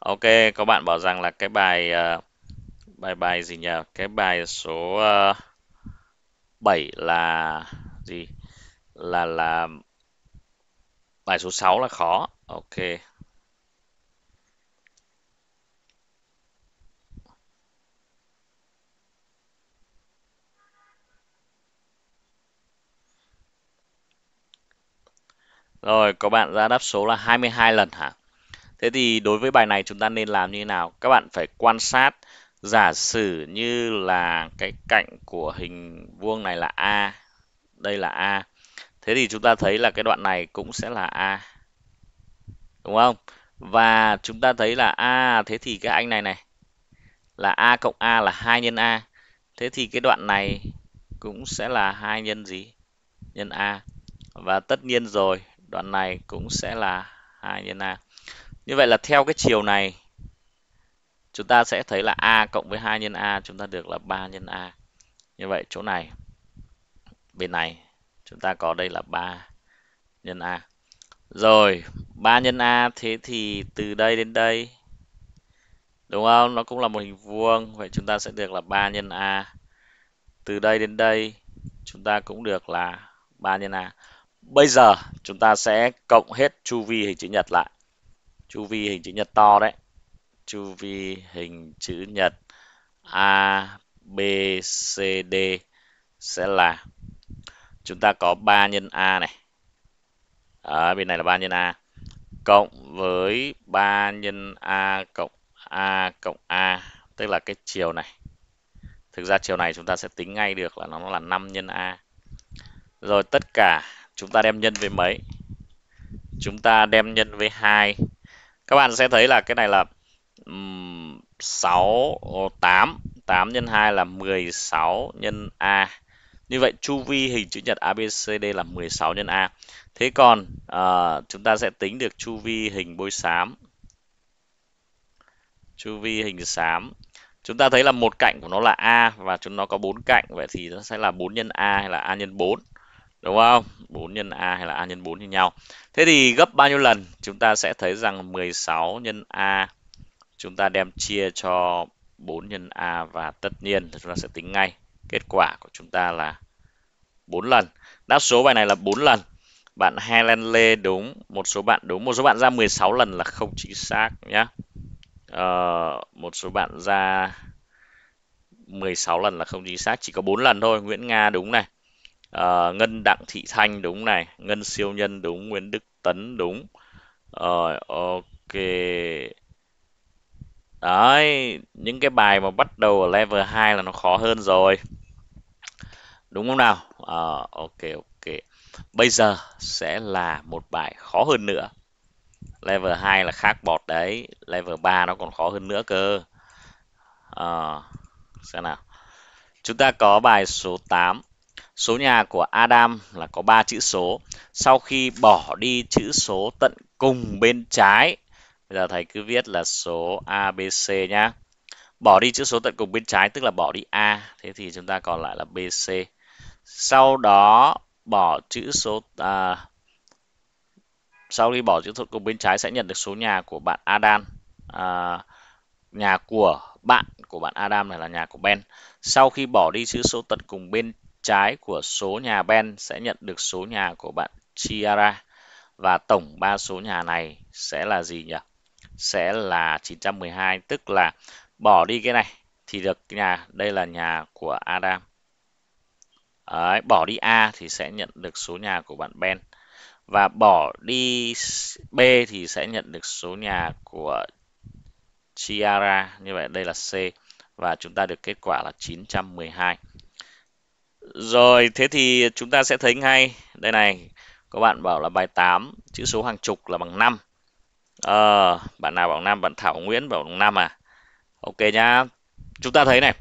ok các bạn bảo rằng là cái bài uh, bài bài gì nhỉ cái bài số uh, ờ, 7 là gì là là bài số 6 là khó ok Rồi, có bạn ra đáp số là 22 lần hả? Thế thì đối với bài này chúng ta nên làm như thế nào? Các bạn phải quan sát giả sử như là cái cạnh của hình vuông này là A. Đây là A. Thế thì chúng ta thấy là cái đoạn này cũng sẽ là A. Đúng không? Và chúng ta thấy là A, à, thế thì cái anh này này là A cộng A là 2 nhân A. Thế thì cái đoạn này cũng sẽ là 2 nhân gì? Nhân A. Và tất nhiên rồi, đoạn này cũng sẽ là 2 nhân A. Như vậy là theo cái chiều này chúng ta sẽ thấy là A cộng với 2 nhân A chúng ta được là 3 nhân A. Như vậy chỗ này bên này chúng ta có đây là 3 nhân A. Rồi, 3 nhân A thế thì từ đây đến đây đúng không? Nó cũng là một hình vuông, vậy chúng ta sẽ được là 3 nhân A. Từ đây đến đây chúng ta cũng được là 3 nhân A. Bây giờ chúng ta sẽ cộng hết chu vi hình chữ nhật lại. Chu vi hình chữ nhật to đấy. Chu vi hình chữ nhật A, B, C, D sẽ là chúng ta có 3 nhân A này. ở bên này là 3 nhân A cộng với 3 nhân A cộng A cộng A tức là cái chiều này. Thực ra chiều này chúng ta sẽ tính ngay được là nó là 5 nhân A. Rồi tất cả chúng ta đem nhân với mấy chúng ta đem nhân với 2 các bạn sẽ thấy là cái này là um, 6 8 8 nhân 2 là 16 nhân A như vậy chu vi hình chữ nhật ABCD là 16 nhân A thế còn uh, chúng ta sẽ tính được chu vi hình bôi xám chu vi hình xám chúng ta thấy là một cạnh của nó là A và chúng nó có bốn cạnh vậy thì nó sẽ là 4 nhân A hay là A nhân 4 đúng không 4 nhân a hay là a nhân 4 như nhau thế thì gấp bao nhiêu lần chúng ta sẽ thấy rằng 16 nhân a chúng ta đem chia cho 4 nhân a và tất nhiên thì chúng ta sẽ tính ngay kết quả của chúng ta là 4 lần đáp số bài này là 4 lần bạn Helen Lê đúng một số bạn đúng một số bạn ra 16 lần là không chính xác nhé ờ, một số bạn ra 16 lần là không chính xác chỉ có 4 lần thôi Nguyễn Nga đúng này à, Ngân Đặng Thị Thanh đúng này Ngân Siêu Nhân đúng Nguyễn Đức Tấn đúng rồi ờ, ok đấy những cái bài mà bắt đầu ở level 2 là nó khó hơn rồi đúng không nào à, ok ok bây giờ sẽ là một bài khó hơn nữa level 2 là khác bọt đấy level 3 nó còn khó hơn nữa cơ à, xem nào chúng ta có bài số 8 số nhà của Adam là có 3 chữ số. Sau khi bỏ đi chữ số tận cùng bên trái, bây giờ thầy cứ viết là số ABC nhá. Bỏ đi chữ số tận cùng bên trái tức là bỏ đi A, thế thì chúng ta còn lại là BC. Sau đó bỏ chữ số à, sau khi bỏ chữ số cùng bên trái sẽ nhận được số nhà của bạn Adam. À, nhà của bạn của bạn Adam này là nhà của Ben. Sau khi bỏ đi chữ số tận cùng bên trái của số nhà Ben sẽ nhận được số nhà của bạn Chiara và tổng ba số nhà này sẽ là gì nhỉ? Sẽ là 912 tức là bỏ đi cái này thì được nhà đây là nhà của Adam. Đấy, bỏ đi A thì sẽ nhận được số nhà của bạn Ben và bỏ đi B thì sẽ nhận được số nhà của Chiara như vậy đây là C và chúng ta được kết quả là 912. Rồi, thế thì chúng ta sẽ thấy ngay đây này. Có bạn bảo là bài 8, chữ số hàng chục là bằng 5. à, ờ, bạn nào bảo 5, bạn Thảo Nguyễn bảo bằng 5 à. Ok nhá. Chúng ta thấy này.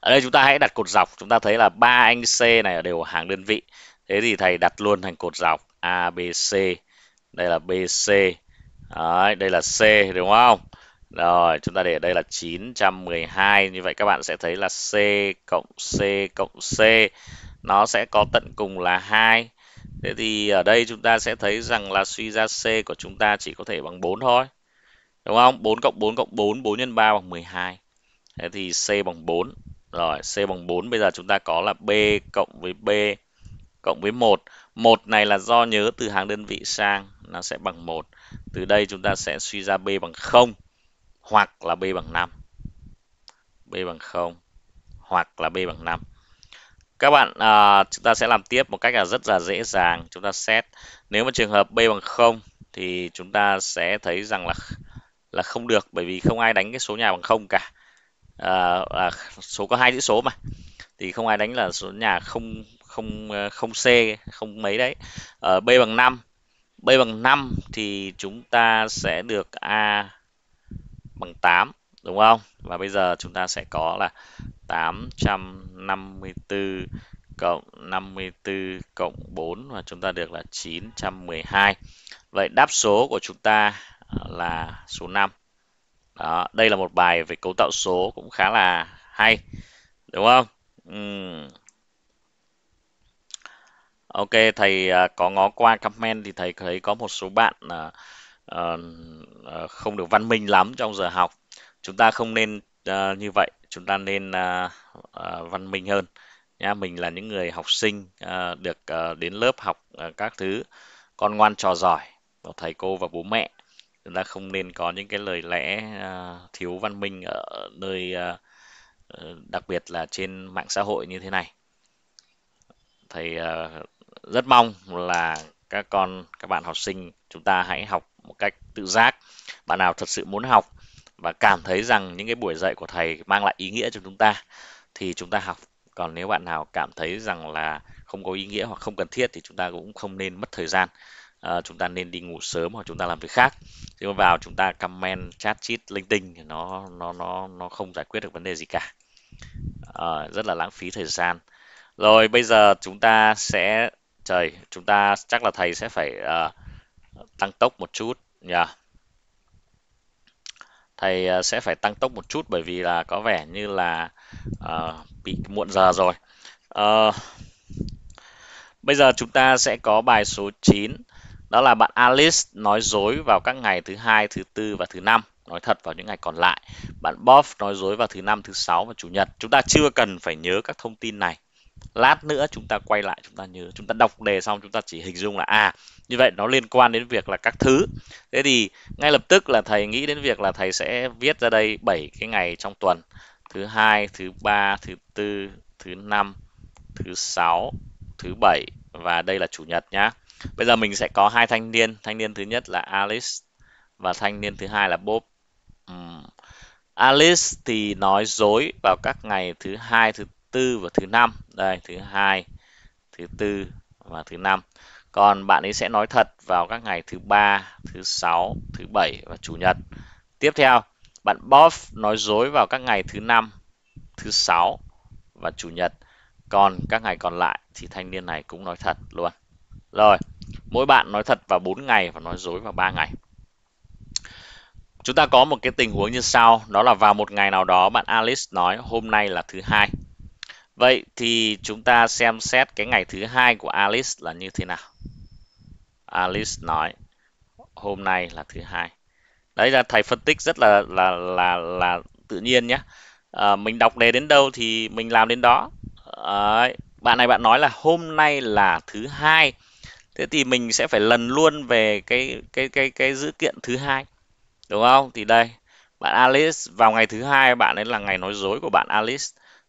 Ở đây chúng ta hãy đặt cột dọc, chúng ta thấy là ba anh C này đều hàng đơn vị. Thế thì thầy đặt luôn thành cột dọc A B C. Đây là BC. Đấy, đây là C đúng không? Rồi, chúng ta để ở đây là 912. Như vậy các bạn sẽ thấy là C cộng C cộng C nó sẽ có tận cùng là 2. Thế thì ở đây chúng ta sẽ thấy rằng là suy ra C của chúng ta chỉ có thể bằng 4 thôi. Đúng không? 4 cộng 4 cộng 4, 4 x 3 bằng 12. Thế thì C bằng 4. Rồi, C bằng 4 bây giờ chúng ta có là B cộng với B cộng với 1. 1 này là do nhớ từ hàng đơn vị sang, nó sẽ bằng 1. Từ đây chúng ta sẽ suy ra B bằng 0 hoặc là b bằng 5 b bằng 0 hoặc là b bằng 5 các bạn à, chúng ta sẽ làm tiếp một cách là rất là dễ dàng chúng ta xét nếu mà trường hợp b bằng 0 thì chúng ta sẽ thấy rằng là là không được bởi vì không ai đánh cái số nhà bằng không cả à, à, số có hai chữ số mà thì không ai đánh là số nhà không không ờ, không c không mấy đấy ở b bằng 5 b bằng 5 thì chúng ta sẽ được a bằng 8 đúng không? Và bây giờ chúng ta sẽ có là 854 cộng 54 cộng 4 và chúng ta được là 912. Vậy đáp số của chúng ta à, là số 5. Đó, đây là một bài về cấu tạo số cũng khá là hay. Đúng không? Uhm. Ok, thầy à, có ngó qua comment thì thầy thấy có một số bạn uh, Ờ, không được văn minh lắm trong giờ học chúng ta không nên uh, như vậy chúng ta nên uh, uh, văn minh hơn nhá mình là những người học sinh uh, được uh, đến lớp học uh, các thứ con ngoan trò giỏi của thầy cô và bố mẹ chúng ta không nên có những cái lời lẽ uh, thiếu văn minh ở nơi uh, đặc biệt là trên mạng xã hội như thế này thầy uh, rất mong là các con các bạn học sinh chúng ta hãy học một cách tự giác bạn nào thật sự muốn học và cảm thấy rằng những cái buổi dạy của thầy mang lại ý nghĩa cho chúng ta thì chúng ta học còn nếu bạn nào cảm thấy rằng là không có ý nghĩa hoặc không cần thiết thì chúng ta cũng không nên mất thời gian à, chúng ta nên đi ngủ sớm hoặc chúng ta làm việc khác chứ vào chúng ta comment chat chít linh tinh thì nó nó nó nó không giải quyết được vấn đề gì cả à, rất là lãng phí thời gian rồi bây giờ chúng ta sẽ trời chúng ta chắc là thầy sẽ phải uh, tăng tốc một chút nhỉ yeah. thầy ờ, sẽ phải tăng tốc một chút bởi vì là có vẻ như là uh, bị muộn giờ rồi uh, bây giờ chúng ta sẽ có bài số 9 đó là bạn Alice nói dối vào các ngày thứ hai thứ tư và thứ năm nói thật vào những ngày còn lại bạn Bob nói dối vào thứ năm thứ sáu và chủ nhật chúng ta chưa cần phải nhớ các thông tin này lát nữa chúng ta quay lại chúng ta nhớ chúng ta đọc đề xong chúng ta chỉ hình dung là à như vậy nó liên quan đến việc là các thứ thế thì ngay lập tức là thầy nghĩ đến việc là thầy sẽ viết ra đây 7 cái ngày trong tuần thứ hai thứ ba thứ tư thứ năm thứ sáu thứ bảy và đây là chủ nhật nhá bây giờ mình sẽ có hai thanh niên thanh niên thứ nhất là Alice và thanh niên thứ hai là Bob uhm. Alice thì nói dối vào các ngày thứ hai thứ tư và thứ năm đây thứ hai thứ tư và thứ năm còn bạn ấy sẽ nói thật vào các ngày thứ ba thứ sáu thứ bảy và chủ nhật tiếp theo bạn Boff nói dối vào các ngày thứ năm thứ sáu và chủ nhật còn các ngày còn lại thì thanh niên này cũng nói thật luôn rồi mỗi bạn nói thật vào 4 ngày và nói dối vào 3 ngày chúng ta có một cái tình huống như sau đó là vào một ngày nào đó bạn Alice nói hôm nay là thứ hai Vậy thì chúng ta xem xét cái ngày thứ hai của Alice là như thế nào. Alice nói hôm nay là thứ hai. Đấy là thầy phân tích rất là là là là tự nhiên nhé. À, mình đọc đề đến đâu thì mình làm đến đó. À, bạn này bạn nói là hôm nay là thứ hai. Thế thì mình sẽ phải lần luôn về cái cái cái cái dữ kiện thứ hai. Đúng không? Thì đây, bạn Alice vào ngày thứ hai bạn ấy là ngày nói dối của bạn Alice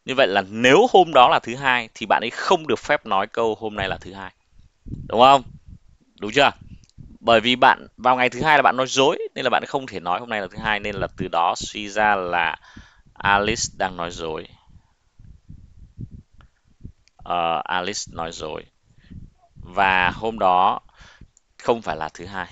như vậy là nếu hôm đó là thứ hai thì bạn ấy không được phép nói câu hôm nay là thứ hai đúng không đúng chưa bởi vì bạn vào ngày thứ hai là bạn nói dối nên là bạn không thể nói hôm nay là thứ hai nên là từ đó suy ra là Alice đang nói dối uh, Alice nói dối và hôm đó không phải là thứ hai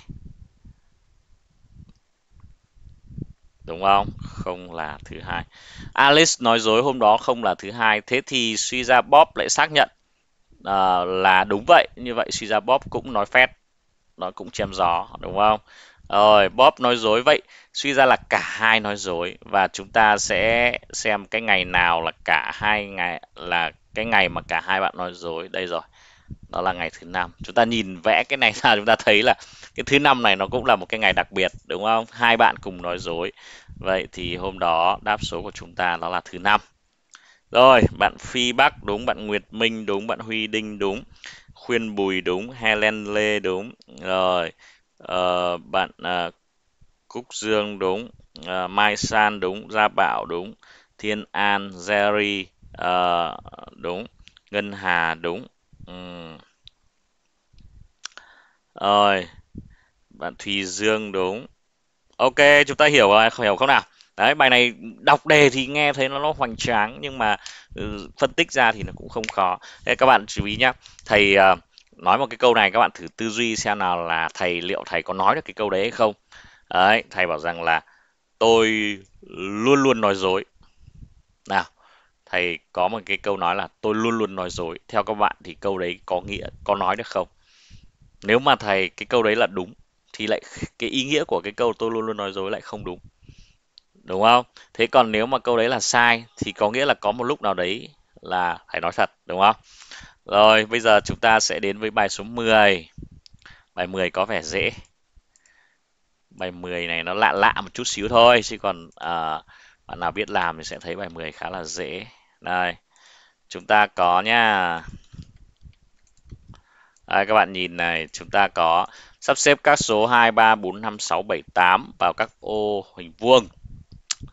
đúng không không là thứ hai Alice nói dối hôm đó không là thứ hai thế thì suy ra Bob lại xác nhận uh, là đúng vậy như vậy suy ra Bob cũng nói phét nó cũng chém gió đúng không rồi Bob nói dối vậy suy ra là cả hai nói dối và chúng ta sẽ xem cái ngày nào là cả hai ngày là cái ngày mà cả hai bạn nói dối đây rồi đó là ngày thứ năm chúng ta nhìn vẽ cái này ra chúng ta thấy là cái thứ năm này nó cũng là một cái ngày đặc biệt đúng không hai bạn cùng nói dối vậy thì hôm đó đáp số của chúng ta đó là thứ năm rồi bạn phi bắc đúng bạn nguyệt minh đúng bạn huy đinh đúng khuyên bùi đúng helen lê đúng rồi uh, bạn uh, cúc dương đúng uh, mai san đúng gia bảo đúng thiên an jerry uh, đúng ngân hà đúng Ừ. Rồi, bạn Thùy Dương đúng. Ok, chúng ta hiểu rồi, hiểu không nào? Đấy, bài này đọc đề thì nghe thấy nó, nó hoành tráng nhưng mà ừ, phân tích ra thì nó cũng không khó. Thế các bạn chú ý nhá. Thầy uh, nói một cái câu này các bạn thử tư duy xem nào là thầy liệu thầy có nói được cái câu đấy hay không. Đấy, thầy bảo rằng là tôi luôn luôn nói dối. Nào, thầy có một cái câu nói là tôi luôn luôn nói dối theo các bạn thì câu đấy có nghĩa có nói được không nếu mà thầy cái câu đấy là đúng thì lại cái ý nghĩa của cái câu tôi luôn luôn nói dối lại không đúng đúng không thế còn nếu mà câu đấy là sai thì có nghĩa là có một lúc nào đấy là phải nói thật đúng không rồi bây giờ chúng ta sẽ đến với bài số 10 bài 10 có vẻ dễ bài 10 này nó lạ lạ một chút xíu thôi chứ còn à, bạn nào biết làm thì sẽ thấy bài 10 khá là dễ đây chúng ta có nha đây, các bạn nhìn này chúng ta có sắp xếp các số 2 3 4 5 6 7 8 vào các ô hình vuông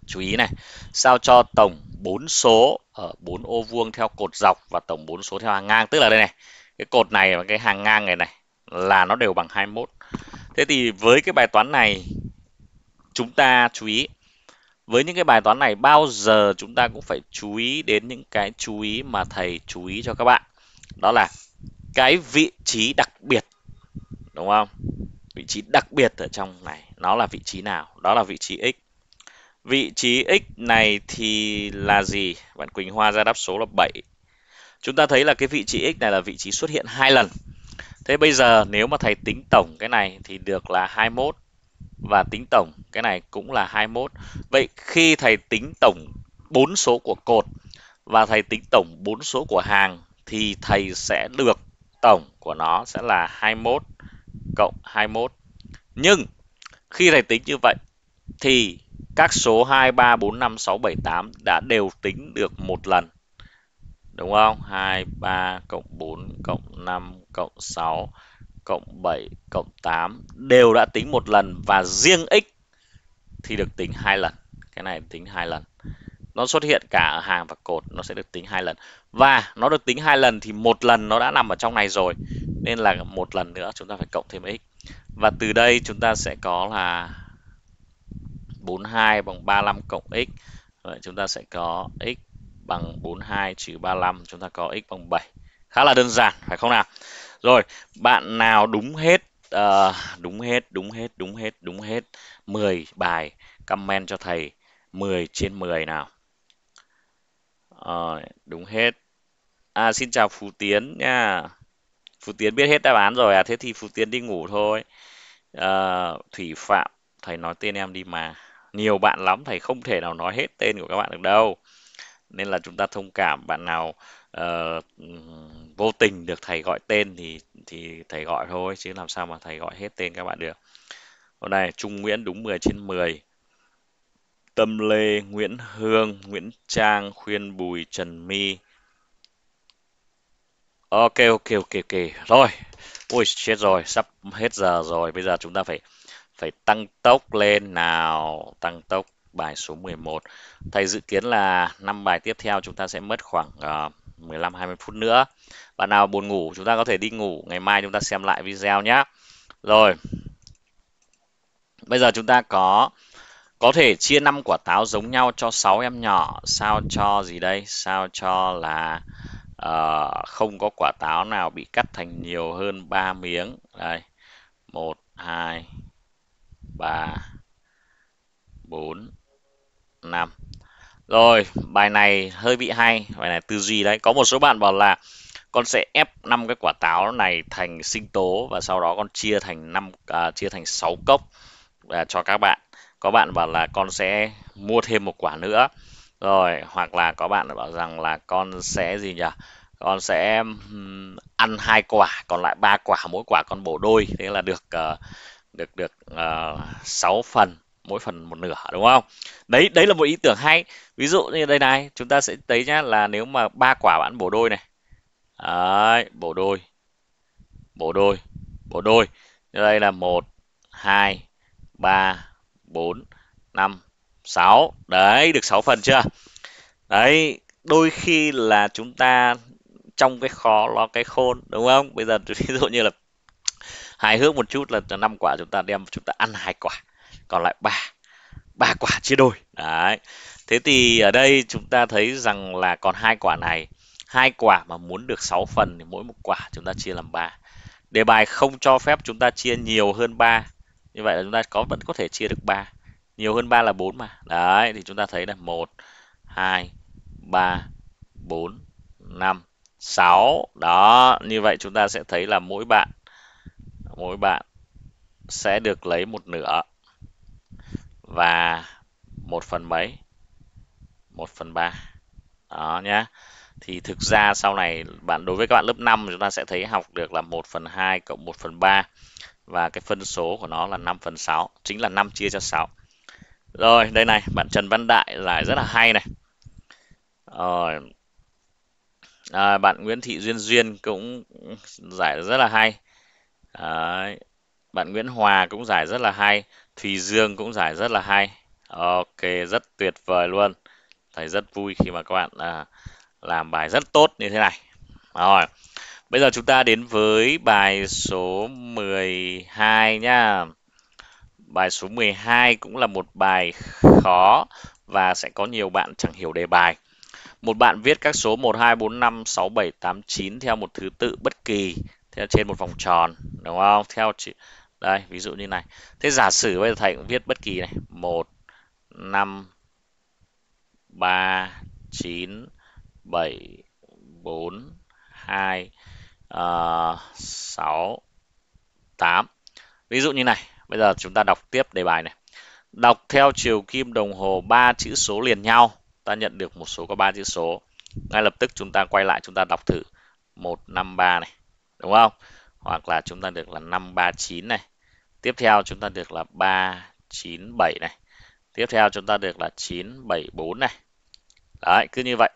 chú ý này sao cho tổng 4 số ở 4 ô vuông theo cột dọc và tổng 4 số theo hàng ngang tức là đây này cái cột này và cái hàng ngang này này là nó đều bằng 21 thế thì với cái bài toán này chúng ta chú ý với những cái bài toán này bao giờ chúng ta cũng phải chú ý đến những cái chú ý mà thầy chú ý cho các bạn đó là cái vị trí đặc biệt đúng không vị trí đặc biệt ở trong này nó là vị trí nào đó là vị trí x vị trí x này thì là gì bạn Quỳnh Hoa ra đáp số là 7 chúng ta thấy là cái vị trí x này là vị trí xuất hiện hai lần thế bây giờ nếu mà thầy tính tổng cái này thì được là 21 và tính tổng cái này cũng là 21 vậy khi thầy tính tổng bốn số của cột và thầy tính tổng bốn số của hàng thì thầy sẽ được tổng của nó sẽ là 21 cộng 21 nhưng khi thầy tính như vậy thì các số 2, 3, 4, 5, 6, 7, 8 đã đều tính được một lần. Đúng không? 2, 3, cộng 4, cộng 5, cộng 6 cộng 7 cộng 8 đều đã tính một lần và riêng x thì được tính hai lần cái này tính hai lần nó xuất hiện cả ở hàng và cột nó sẽ được tính hai lần và nó được tính hai lần thì một lần nó đã nằm ở trong này rồi nên là một lần nữa chúng ta phải cộng thêm x và từ đây chúng ta sẽ có là 42 bằng 35 cộng x Vậy chúng ta sẽ có x bằng 42 trừ 35 chúng ta có x bằng 7 khá là đơn giản phải không nào rồi, bạn nào đúng hết uh, đúng hết, đúng hết, đúng hết, đúng hết 10 bài comment cho thầy 10 trên 10 nào. Rồi, ờ, đúng hết. À xin chào Phú Tiến nha. Phú Tiến biết hết đáp án rồi à, thế thì Phú Tiến đi ngủ thôi. À, Thủy Phạm, thầy nói tên em đi mà. Nhiều bạn lắm thầy không thể nào nói hết tên của các bạn được đâu. Nên là chúng ta thông cảm bạn nào uh, vô tình được thầy gọi tên thì thì thầy gọi thôi chứ làm sao mà thầy gọi hết tên các bạn được hôm nay Trung Nguyễn đúng 10 trên 10 Tâm Lê Nguyễn Hương Nguyễn Trang khuyên Bùi Trần My Ok ok ok ok rồi ui chết rồi sắp hết giờ rồi bây giờ chúng ta phải phải tăng tốc lên nào tăng tốc bài số 11 thầy dự kiến là năm bài tiếp theo chúng ta sẽ mất khoảng uh, 15 20 phút nữa. Bạn nào buồn ngủ chúng ta có thể đi ngủ, ngày mai chúng ta xem lại video nhé. Rồi. Bây giờ chúng ta có có thể chia 5 quả táo giống nhau cho 6 em nhỏ, sao cho gì đây? Sao cho là uh, không có quả táo nào bị cắt thành nhiều hơn 3 miếng. Đây. 1 2 3 4 5 rồi, bài này hơi bị hay, bài này tư duy đấy. Có một số bạn bảo là con sẽ ép năm cái quả táo này thành sinh tố và sau đó con chia thành năm à, chia thành 6 cốc à, cho các bạn. Có bạn bảo là con sẽ mua thêm một quả nữa. Rồi, hoặc là có bạn bảo rằng là con sẽ gì nhỉ? Con sẽ um, ăn hai quả, còn lại ba quả mỗi quả con bổ đôi, thế là được uh, được được ờ, uh, 6 phần mỗi phần một nửa đúng không đấy đấy là một ý tưởng hay ví dụ như đây này chúng ta sẽ thấy nhá là nếu mà ba quả bạn bổ đôi này đấy, bổ đôi bổ đôi bổ đôi đây là một hai ba bốn năm sáu đấy được 6 phần chưa đấy đôi khi là chúng ta trong cái khó lo cái khôn đúng không bây giờ ví dụ như là hài hước một chút là năm quả chúng ta đem chúng ta ăn hai quả còn lại ba ba quả chia đôi đấy thế thì ở đây chúng ta thấy rằng là còn hai quả này hai quả mà muốn được 6 phần thì mỗi một quả chúng ta chia làm ba đề bài không cho phép chúng ta chia nhiều hơn 3 như vậy là chúng ta có vẫn có thể chia được 3 nhiều hơn 3 là 4 mà đấy thì chúng ta thấy là 1 2 3 4 5 6 đó như vậy chúng ta sẽ thấy là mỗi bạn mỗi bạn sẽ được lấy một nửa và 1 phần mấy 1 phần 3 đó nhá thì thực ra sau này bạn đối với các bạn lớp 5 chúng ta sẽ thấy học được là 1 phần 2 cộng 1 phần 3 và cái phân số của nó là 5 phần 6 chính là 5 chia cho 6 rồi đây này bạn Trần Văn Đại giải rất là hay này rồi à, bạn Nguyễn Thị Duyên Duyên cũng giải rất là hay Đấy. bạn Nguyễn Hòa cũng giải rất là hay Thùy Dương cũng giải rất là hay ok rất tuyệt vời luôn thầy rất vui khi mà các bạn à, làm bài rất tốt như thế này rồi bây giờ chúng ta đến với bài số 12 nhá bài số 12 cũng là một bài khó và sẽ có nhiều bạn chẳng hiểu đề bài một bạn viết các số 1, 2, 4, 5, 6, 7, 8, 9 theo một thứ tự bất kỳ theo trên một vòng tròn đúng không theo chỉ đây ví dụ như này thế giả sử bây giờ thầy cũng viết bất kỳ này một năm ba chín bảy bốn hai ờ, sáu tám ví dụ như này bây giờ chúng ta đọc tiếp đề bài này đọc theo chiều kim đồng hồ ba chữ số liền nhau ta nhận được một số có ba chữ số ngay lập tức chúng ta quay lại chúng ta đọc thử 153 này đúng không hoặc là chúng ta được là 539 này tiếp theo chúng ta được là 397 này tiếp theo chúng ta được là 974 này đấy cứ như vậy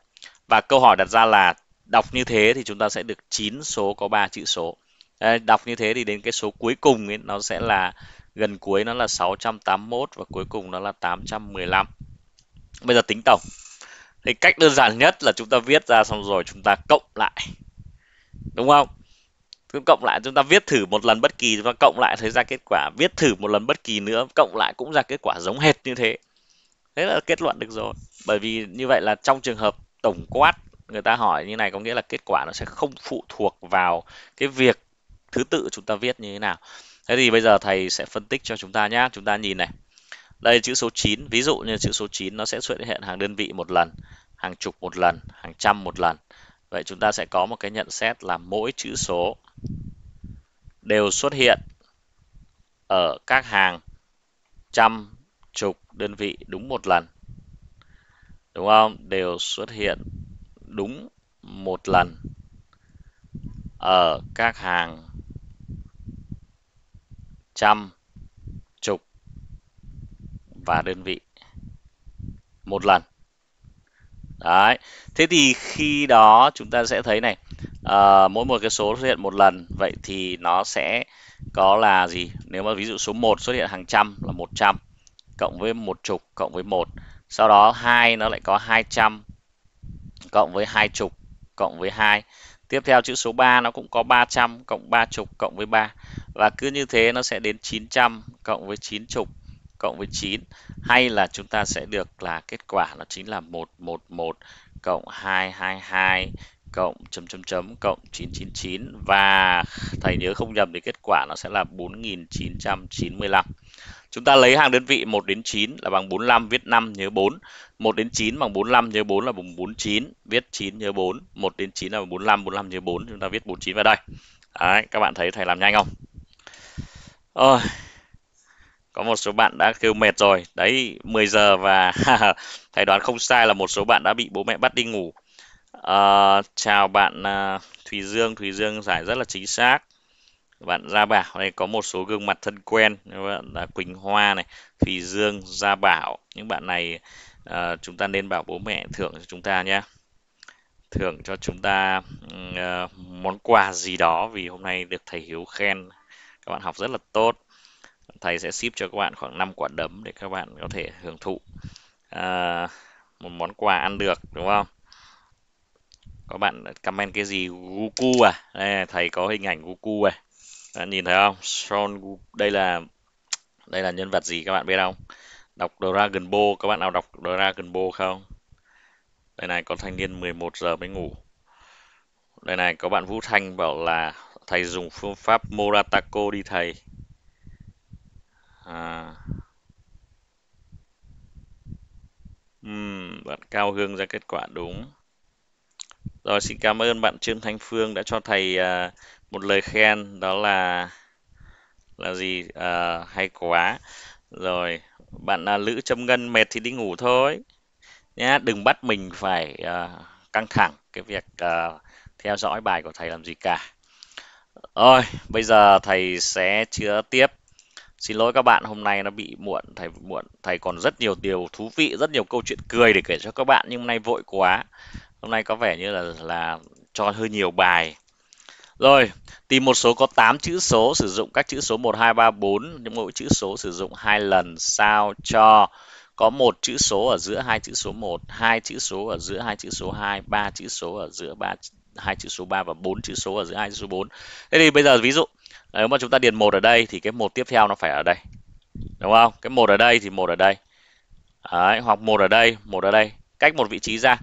và câu hỏi đặt ra là đọc như thế thì chúng ta sẽ được 9 số có 3 chữ số đọc như thế thì đến cái số cuối cùng ấy, nó sẽ là gần cuối nó là 681 và cuối cùng nó là 815 bây giờ tính tổng thì cách đơn giản nhất là chúng ta viết ra xong rồi chúng ta cộng lại đúng không chúng cộng lại chúng ta viết thử một lần bất kỳ và cộng lại thấy ra kết quả viết thử một lần bất kỳ nữa cộng lại cũng ra kết quả giống hệt như thế thế là kết luận được rồi bởi vì như vậy là trong trường hợp tổng quát người ta hỏi như này có nghĩa là kết quả nó sẽ không phụ thuộc vào cái việc thứ tự chúng ta viết như thế nào thế thì bây giờ thầy sẽ phân tích cho chúng ta nhé chúng ta nhìn này đây chữ số 9 ví dụ như chữ số 9 nó sẽ xuất hiện hàng đơn vị một lần hàng chục một lần hàng trăm một lần vậy chúng ta sẽ có một cái nhận xét là mỗi chữ số đều xuất hiện ở các hàng trăm chục đơn vị đúng một lần đúng không đều xuất hiện đúng một lần ở các hàng trăm chục và đơn vị một lần đấy thế thì khi đó chúng ta sẽ thấy này à, mỗi một cái số xuất hiện một lần vậy thì nó sẽ có là gì nếu mà ví dụ số 1 xuất hiện hàng trăm là 100 cộng với một chục cộng với một sau đó hai nó lại có 200 cộng với hai chục cộng với hai tiếp theo chữ số 3 nó cũng có 300 cộng ba chục cộng với 3 và cứ như thế nó sẽ đến 900 cộng với chín chục cộng với 9 hay là chúng ta sẽ được là kết quả nó chính là 111 cộng 222 cộng chấm chấm chấm cộng 999 và thầy nhớ không nhầm thì kết quả nó sẽ là 4995. Chúng ta lấy hàng đơn vị 1 đến 9 là bằng 45 viết 5 nhớ 4, 1 đến 9 bằng 45 nhớ 4 là bằng 49, viết 9 nhớ 4, 1 đến 9 là bằng 45, 45 nhớ 4 chúng ta viết 49 vào đây. Đấy, các bạn thấy thầy làm nhanh không? Rồi, có một số bạn đã kêu mệt rồi đấy 10 giờ và thầy đoán không sai là một số bạn đã bị bố mẹ bắt đi ngủ à, chào bạn à, Thùy Dương Thùy Dương giải rất là chính xác bạn Gia Bảo đây có một số gương mặt thân quen như bạn là Quỳnh Hoa này Thùy Dương Gia Bảo những bạn này à, chúng ta nên bảo bố mẹ thưởng cho chúng ta nhé thưởng cho chúng ta uh, món quà gì đó vì hôm nay được thầy Hiếu khen các bạn học rất là tốt thầy sẽ ship cho các bạn khoảng 5 quả đấm để các bạn có thể hưởng thụ à, một món quà ăn được đúng không có bạn comment cái gì Goku à đây, thầy có hình ảnh Goku à bạn nhìn thấy không Son đây là đây là nhân vật gì các bạn biết không đọc Dragon Ball các bạn nào đọc Dragon Ball không đây này có thanh niên 11 giờ mới ngủ đây này có bạn Vũ Thanh bảo là thầy dùng phương pháp Moratako đi thầy à. uhm, bạn cao hương ra kết quả đúng rồi xin cảm ơn bạn Trương Thanh Phương đã cho thầy à, một lời khen đó là là gì à, hay quá rồi bạn à, Lữ Trâm Ngân mệt thì đi ngủ thôi nhá đừng bắt mình phải à, căng thẳng cái việc à, theo dõi bài của thầy làm gì cả rồi bây giờ thầy sẽ chữa tiếp Xin lỗi các bạn, hôm nay nó bị muộn, thầy muộn. Thầy còn rất nhiều điều thú vị, rất nhiều câu chuyện cười để kể cho các bạn nhưng hôm nay vội quá. Hôm nay có vẻ như là là cho hơi nhiều bài. Rồi, tìm một số có 8 chữ số sử dụng các chữ số 1 2 3 4, những mỗi chữ số sử dụng hai lần sao cho có một chữ số ở giữa hai chữ số 1, hai chữ số ở giữa hai chữ số 2, ba chữ số ở giữa ba hai chữ số 3 và bốn chữ số ở giữa hai chữ số 4. Thế thì bây giờ ví dụ nếu mà chúng ta điền một ở đây thì cái một tiếp theo nó phải ở đây đúng không cái một ở đây thì một ở đây Đấy, hoặc một ở đây một ở đây cách một vị trí ra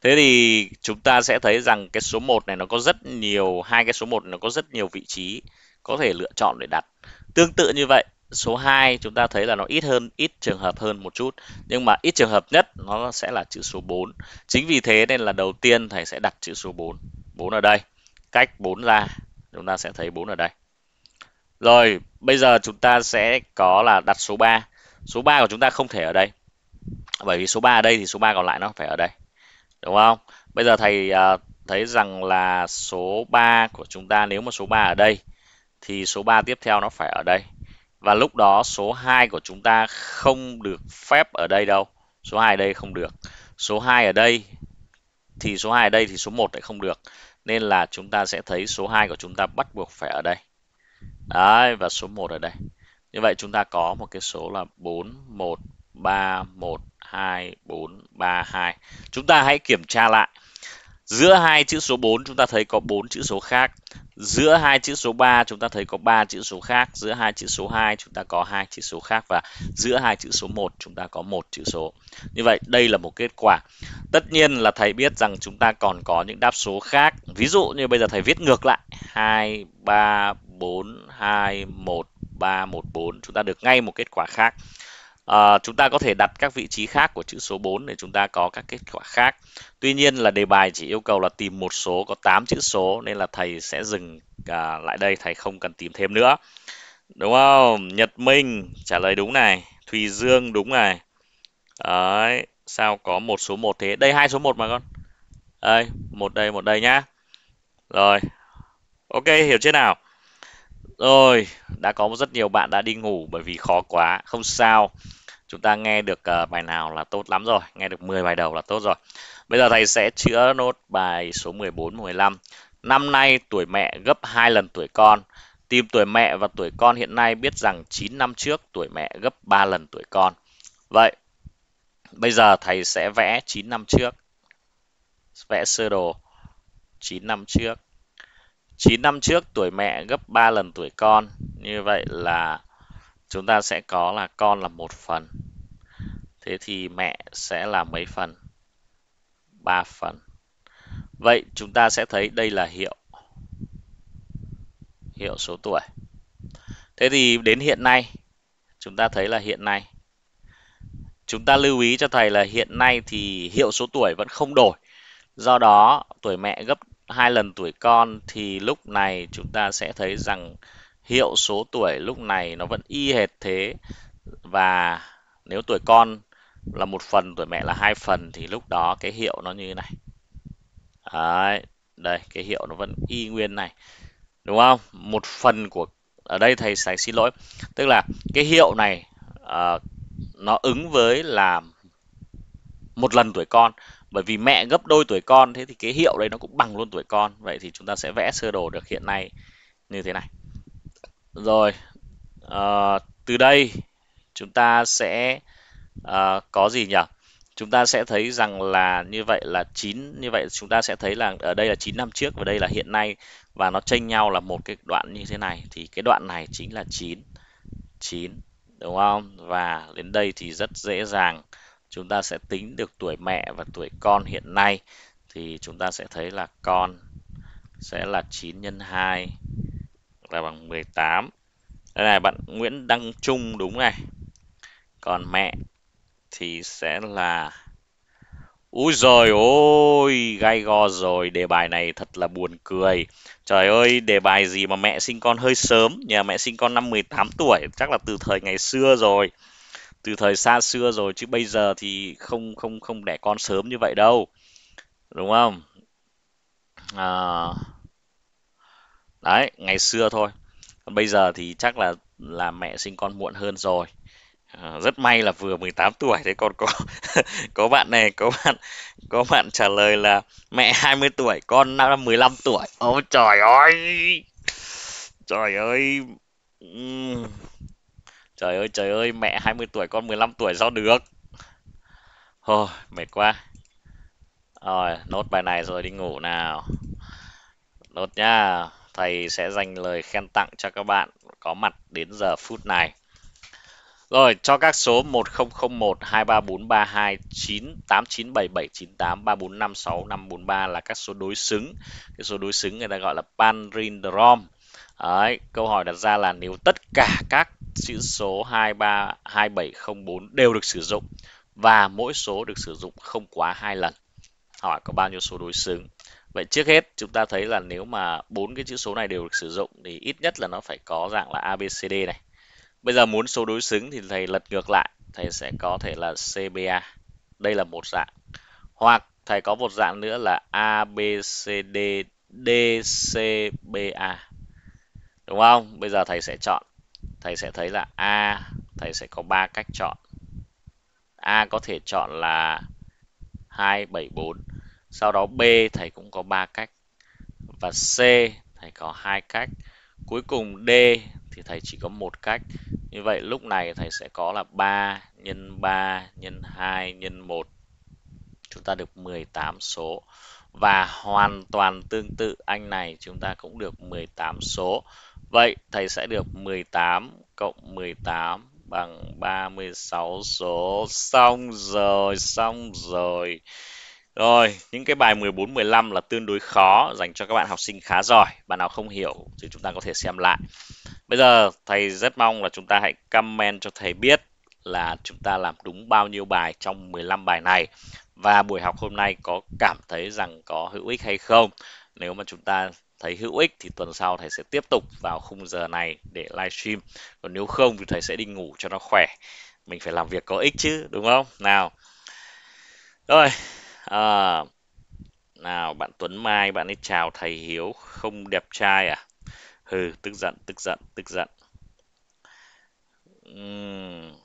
thế thì chúng ta sẽ thấy rằng cái số 1 này nó có rất nhiều hai cái số 1 nó có rất nhiều vị trí có thể lựa chọn để đặt tương tự như vậy số 2 chúng ta thấy là nó ít hơn ít trường hợp hơn một chút nhưng mà ít trường hợp nhất nó sẽ là chữ số 4 chính vì thế nên là đầu tiên thầy sẽ đặt chữ số 4 4 ở đây cách 4 ra chúng ta sẽ thấy 4 ở đây rồi, bây giờ chúng ta sẽ có là đặt số 3. Số 3 của chúng ta không thể ở đây. Bởi vì số 3 ở đây thì số 3 còn lại nó phải ở đây. Đúng không? Bây giờ thầy uh, thấy rằng là số 3 của chúng ta nếu mà số 3 ở đây thì số 3 tiếp theo nó phải ở đây. Và lúc đó số 2 của chúng ta không được phép ở đây đâu. Số 2 ở đây không được. Số 2 ở đây thì số 2 ở đây thì số 1 lại không được. Nên là chúng ta sẽ thấy số 2 của chúng ta bắt buộc phải ở đây. Đấy, và số 1 ở đây. Như vậy chúng ta có một cái số là 41312432. Chúng ta hãy kiểm tra lại. Giữa hai chữ số 4 chúng ta thấy có 4 chữ số khác. Giữa hai chữ số 3 chúng ta thấy có 3 chữ số khác, giữa hai chữ số 2 chúng ta có hai chữ số khác và giữa hai chữ số 1 chúng ta có một chữ số. Như vậy đây là một kết quả. Tất nhiên là thầy biết rằng chúng ta còn có những đáp số khác. Ví dụ như bây giờ thầy viết ngược lại 2 3 4 2 1 3 1 4 chúng ta được ngay một kết quả khác à, chúng ta có thể đặt các vị trí khác của chữ số 4 để chúng ta có các kết quả khác Tuy nhiên là đề bài chỉ yêu cầu là tìm một số có 8 chữ số nên là thầy sẽ dừng à, lại đây thầy không cần tìm thêm nữa đúng không Nhật Minh trả lời đúng này Thùy Dương đúng này Đấy, sao có một số 1 thế đây hai số 1 mà con đây một đây một đây nhá rồi ok hiểu chưa nào rồi, đã có rất nhiều bạn đã đi ngủ bởi vì khó quá, không sao. Chúng ta nghe được uh, bài nào là tốt lắm rồi, nghe được 10 bài đầu là tốt rồi. Bây giờ thầy sẽ chữa nốt bài số 14 15. Năm nay tuổi mẹ gấp hai lần tuổi con. Tìm tuổi mẹ và tuổi con hiện nay biết rằng 9 năm trước tuổi mẹ gấp 3 lần tuổi con. Vậy bây giờ thầy sẽ vẽ 9 năm trước. Vẽ sơ đồ 9 năm trước 9 năm trước tuổi mẹ gấp 3 lần tuổi con. Như vậy là chúng ta sẽ có là con là một phần. Thế thì mẹ sẽ là mấy phần? 3 phần. Vậy chúng ta sẽ thấy đây là hiệu hiệu số tuổi. Thế thì đến hiện nay chúng ta thấy là hiện nay chúng ta lưu ý cho thầy là hiện nay thì hiệu số tuổi vẫn không đổi. Do đó tuổi mẹ gấp hai lần tuổi con thì lúc này chúng ta sẽ thấy rằng hiệu số tuổi lúc này nó vẫn y hệt thế và nếu tuổi con là một phần tuổi mẹ là hai phần thì lúc đó cái hiệu nó như thế này Đấy, đây cái hiệu nó vẫn y nguyên này đúng không một phần của ở đây thầy sẽ xin lỗi tức là cái hiệu này uh, nó ứng với là một lần tuổi con bởi vì mẹ gấp đôi tuổi con thế thì cái hiệu đây nó cũng bằng luôn tuổi con vậy thì chúng ta sẽ vẽ sơ đồ được hiện nay như thế này rồi à, từ đây chúng ta sẽ à, có gì nhỉ chúng ta sẽ thấy rằng là như vậy là chín như vậy chúng ta sẽ thấy là ở đây là 9 năm trước và đây là hiện nay và nó chênh nhau là một cái đoạn như thế này thì cái đoạn này chính là 9 9 đúng không và đến đây thì rất dễ dàng chúng ta sẽ tính được tuổi mẹ và tuổi con hiện nay thì chúng ta sẽ thấy là con sẽ là 9 nhân 2 là bằng 18. Đây này bạn Nguyễn Đăng Trung đúng này. Còn mẹ thì sẽ là Úi giời ôi, gai go rồi, đề bài này thật là buồn cười. Trời ơi, đề bài gì mà mẹ sinh con hơi sớm, nhà mẹ sinh con năm 18 tuổi, chắc là từ thời ngày xưa rồi từ thời xa xưa rồi chứ bây giờ thì không không không đẻ con sớm như vậy đâu đúng không à, đấy ngày xưa thôi còn bây giờ thì chắc là là mẹ sinh con muộn hơn rồi à, rất may là vừa 18 tuổi thế còn có có bạn này có bạn có bạn trả lời là mẹ 20 tuổi con năm 15 tuổi ôi trời ơi trời ơi uhm trời ơi trời ơi mẹ 20 tuổi con 15 tuổi sao được Thôi, mệt quá. Rồi, nốt bài này rồi đi ngủ nào. Nốt nhá. Thầy sẽ dành lời khen tặng cho các bạn có mặt đến giờ phút này. Rồi, cho các số 1001, 23432, 98977983, 3456, 543 là các số đối xứng. Cái số đối xứng người ta gọi là palindrome. Đấy, câu hỏi đặt ra là nếu tất cả các chữ số 23 2704 đều được sử dụng và mỗi số được sử dụng không quá hai lần. Hỏi có bao nhiêu số đối xứng? Vậy trước hết chúng ta thấy là nếu mà bốn cái chữ số này đều được sử dụng thì ít nhất là nó phải có dạng là ABCD này. Bây giờ muốn số đối xứng thì thầy lật ngược lại, thầy sẽ có thể là CBA. Đây là một dạng. Hoặc thầy có một dạng nữa là ABCD DCBA đúng không bây giờ thầy sẽ chọn thầy sẽ thấy là a thầy sẽ có ba cách chọn a có thể chọn là 274 sau đó b thầy cũng có ba cách và c thầy có hai cách cuối cùng d thì thầy chỉ có một cách như vậy lúc này thầy sẽ có là 3 nhân 3 nhân 2 nhân 1 chúng ta được 18 số và hoàn toàn tương tự anh này chúng ta cũng được 18 số Vậy thầy sẽ được 18 cộng 18 bằng 36 số. Xong rồi, xong rồi. Rồi, những cái bài 14, 15 là tương đối khó dành cho các bạn học sinh khá giỏi. Bạn nào không hiểu thì chúng ta có thể xem lại. Bây giờ thầy rất mong là chúng ta hãy comment cho thầy biết là chúng ta làm đúng bao nhiêu bài trong 15 bài này và buổi học hôm nay có cảm thấy rằng có hữu ích hay không nếu mà chúng ta thấy hữu ích thì tuần sau thầy sẽ tiếp tục vào khung giờ này để livestream còn nếu không thì thầy sẽ đi ngủ cho nó khỏe mình phải làm việc có ích chứ đúng không nào rồi à, nào bạn Tuấn Mai bạn ấy chào thầy Hiếu không đẹp trai à hừ tức giận tức giận tức giận uhm,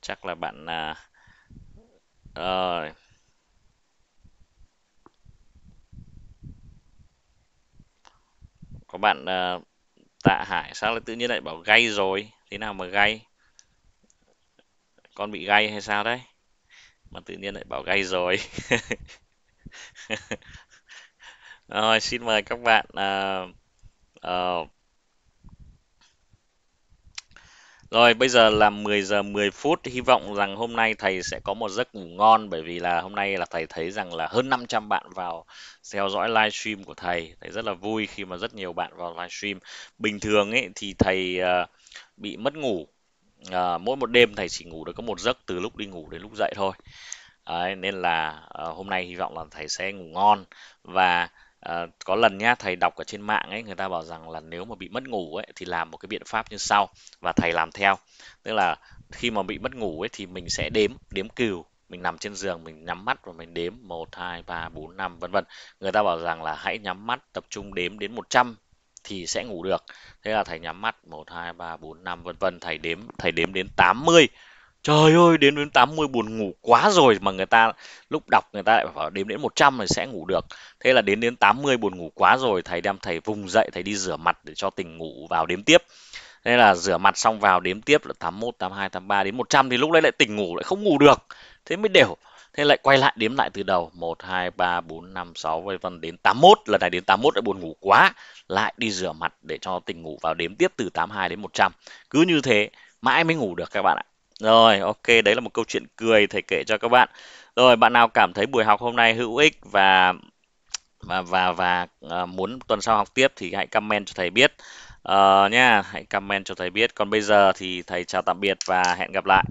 chắc là bạn à, rồi có bạn uh, tạ hải sao lại tự nhiên lại bảo gay rồi thế nào mà gay con bị gay hay sao đấy mà tự nhiên lại bảo gay rồi rồi xin mời các bạn uh, uh, Rồi bây giờ là 10 giờ 10 phút, hy vọng rằng hôm nay thầy sẽ có một giấc ngủ ngon bởi vì là hôm nay là thầy thấy rằng là hơn 500 bạn vào theo dõi livestream của thầy. Thầy rất là vui khi mà rất nhiều bạn vào livestream. Bình thường ấy thì thầy uh, bị mất ngủ. Uh, mỗi một đêm thầy chỉ ngủ được có một giấc từ lúc đi ngủ đến lúc dậy thôi. Đấy, nên là uh, hôm nay hy vọng là thầy sẽ ngủ ngon và à, có lần nhá thầy đọc ở trên mạng ấy người ta bảo rằng là nếu mà bị mất ngủ ấy thì làm một cái biện pháp như sau và thầy làm theo tức là khi mà bị mất ngủ ấy thì mình sẽ đếm đếm cừu mình nằm trên giường mình nhắm mắt và mình đếm 1 2 3 4 5 vân vân. Người ta bảo rằng là hãy nhắm mắt tập trung đếm đến 100 thì sẽ ngủ được. Thế là thầy nhắm mắt 1 2 3 4 5 vân vân, thầy đếm thầy đếm đến 80 trời ơi đến đến 80 buồn ngủ quá rồi mà người ta lúc đọc người ta lại bảo đếm đến 100 rồi sẽ ngủ được thế là đến đến 80 buồn ngủ quá rồi thầy đem thầy vùng dậy thầy đi rửa mặt để cho tình ngủ vào đếm tiếp nên là rửa mặt xong vào đếm tiếp là 81 82 83 đến 100 thì lúc đấy lại tỉnh ngủ lại không ngủ được thế mới đều thế lại quay lại đếm lại từ đầu 1 2 3 4 5 6 vân vân đến 81 lần này đến 81 lại buồn ngủ quá lại đi rửa mặt để cho tỉnh ngủ vào đếm tiếp từ 82 đến 100 cứ như thế mãi mới ngủ được các bạn ạ rồi, ok, đấy là một câu chuyện cười thầy kể cho các bạn. Rồi, bạn nào cảm thấy buổi học hôm nay hữu ích và và và và à, muốn tuần sau học tiếp thì hãy comment cho thầy biết à, nha, hãy comment cho thầy biết. Còn bây giờ thì thầy chào tạm biệt và hẹn gặp lại.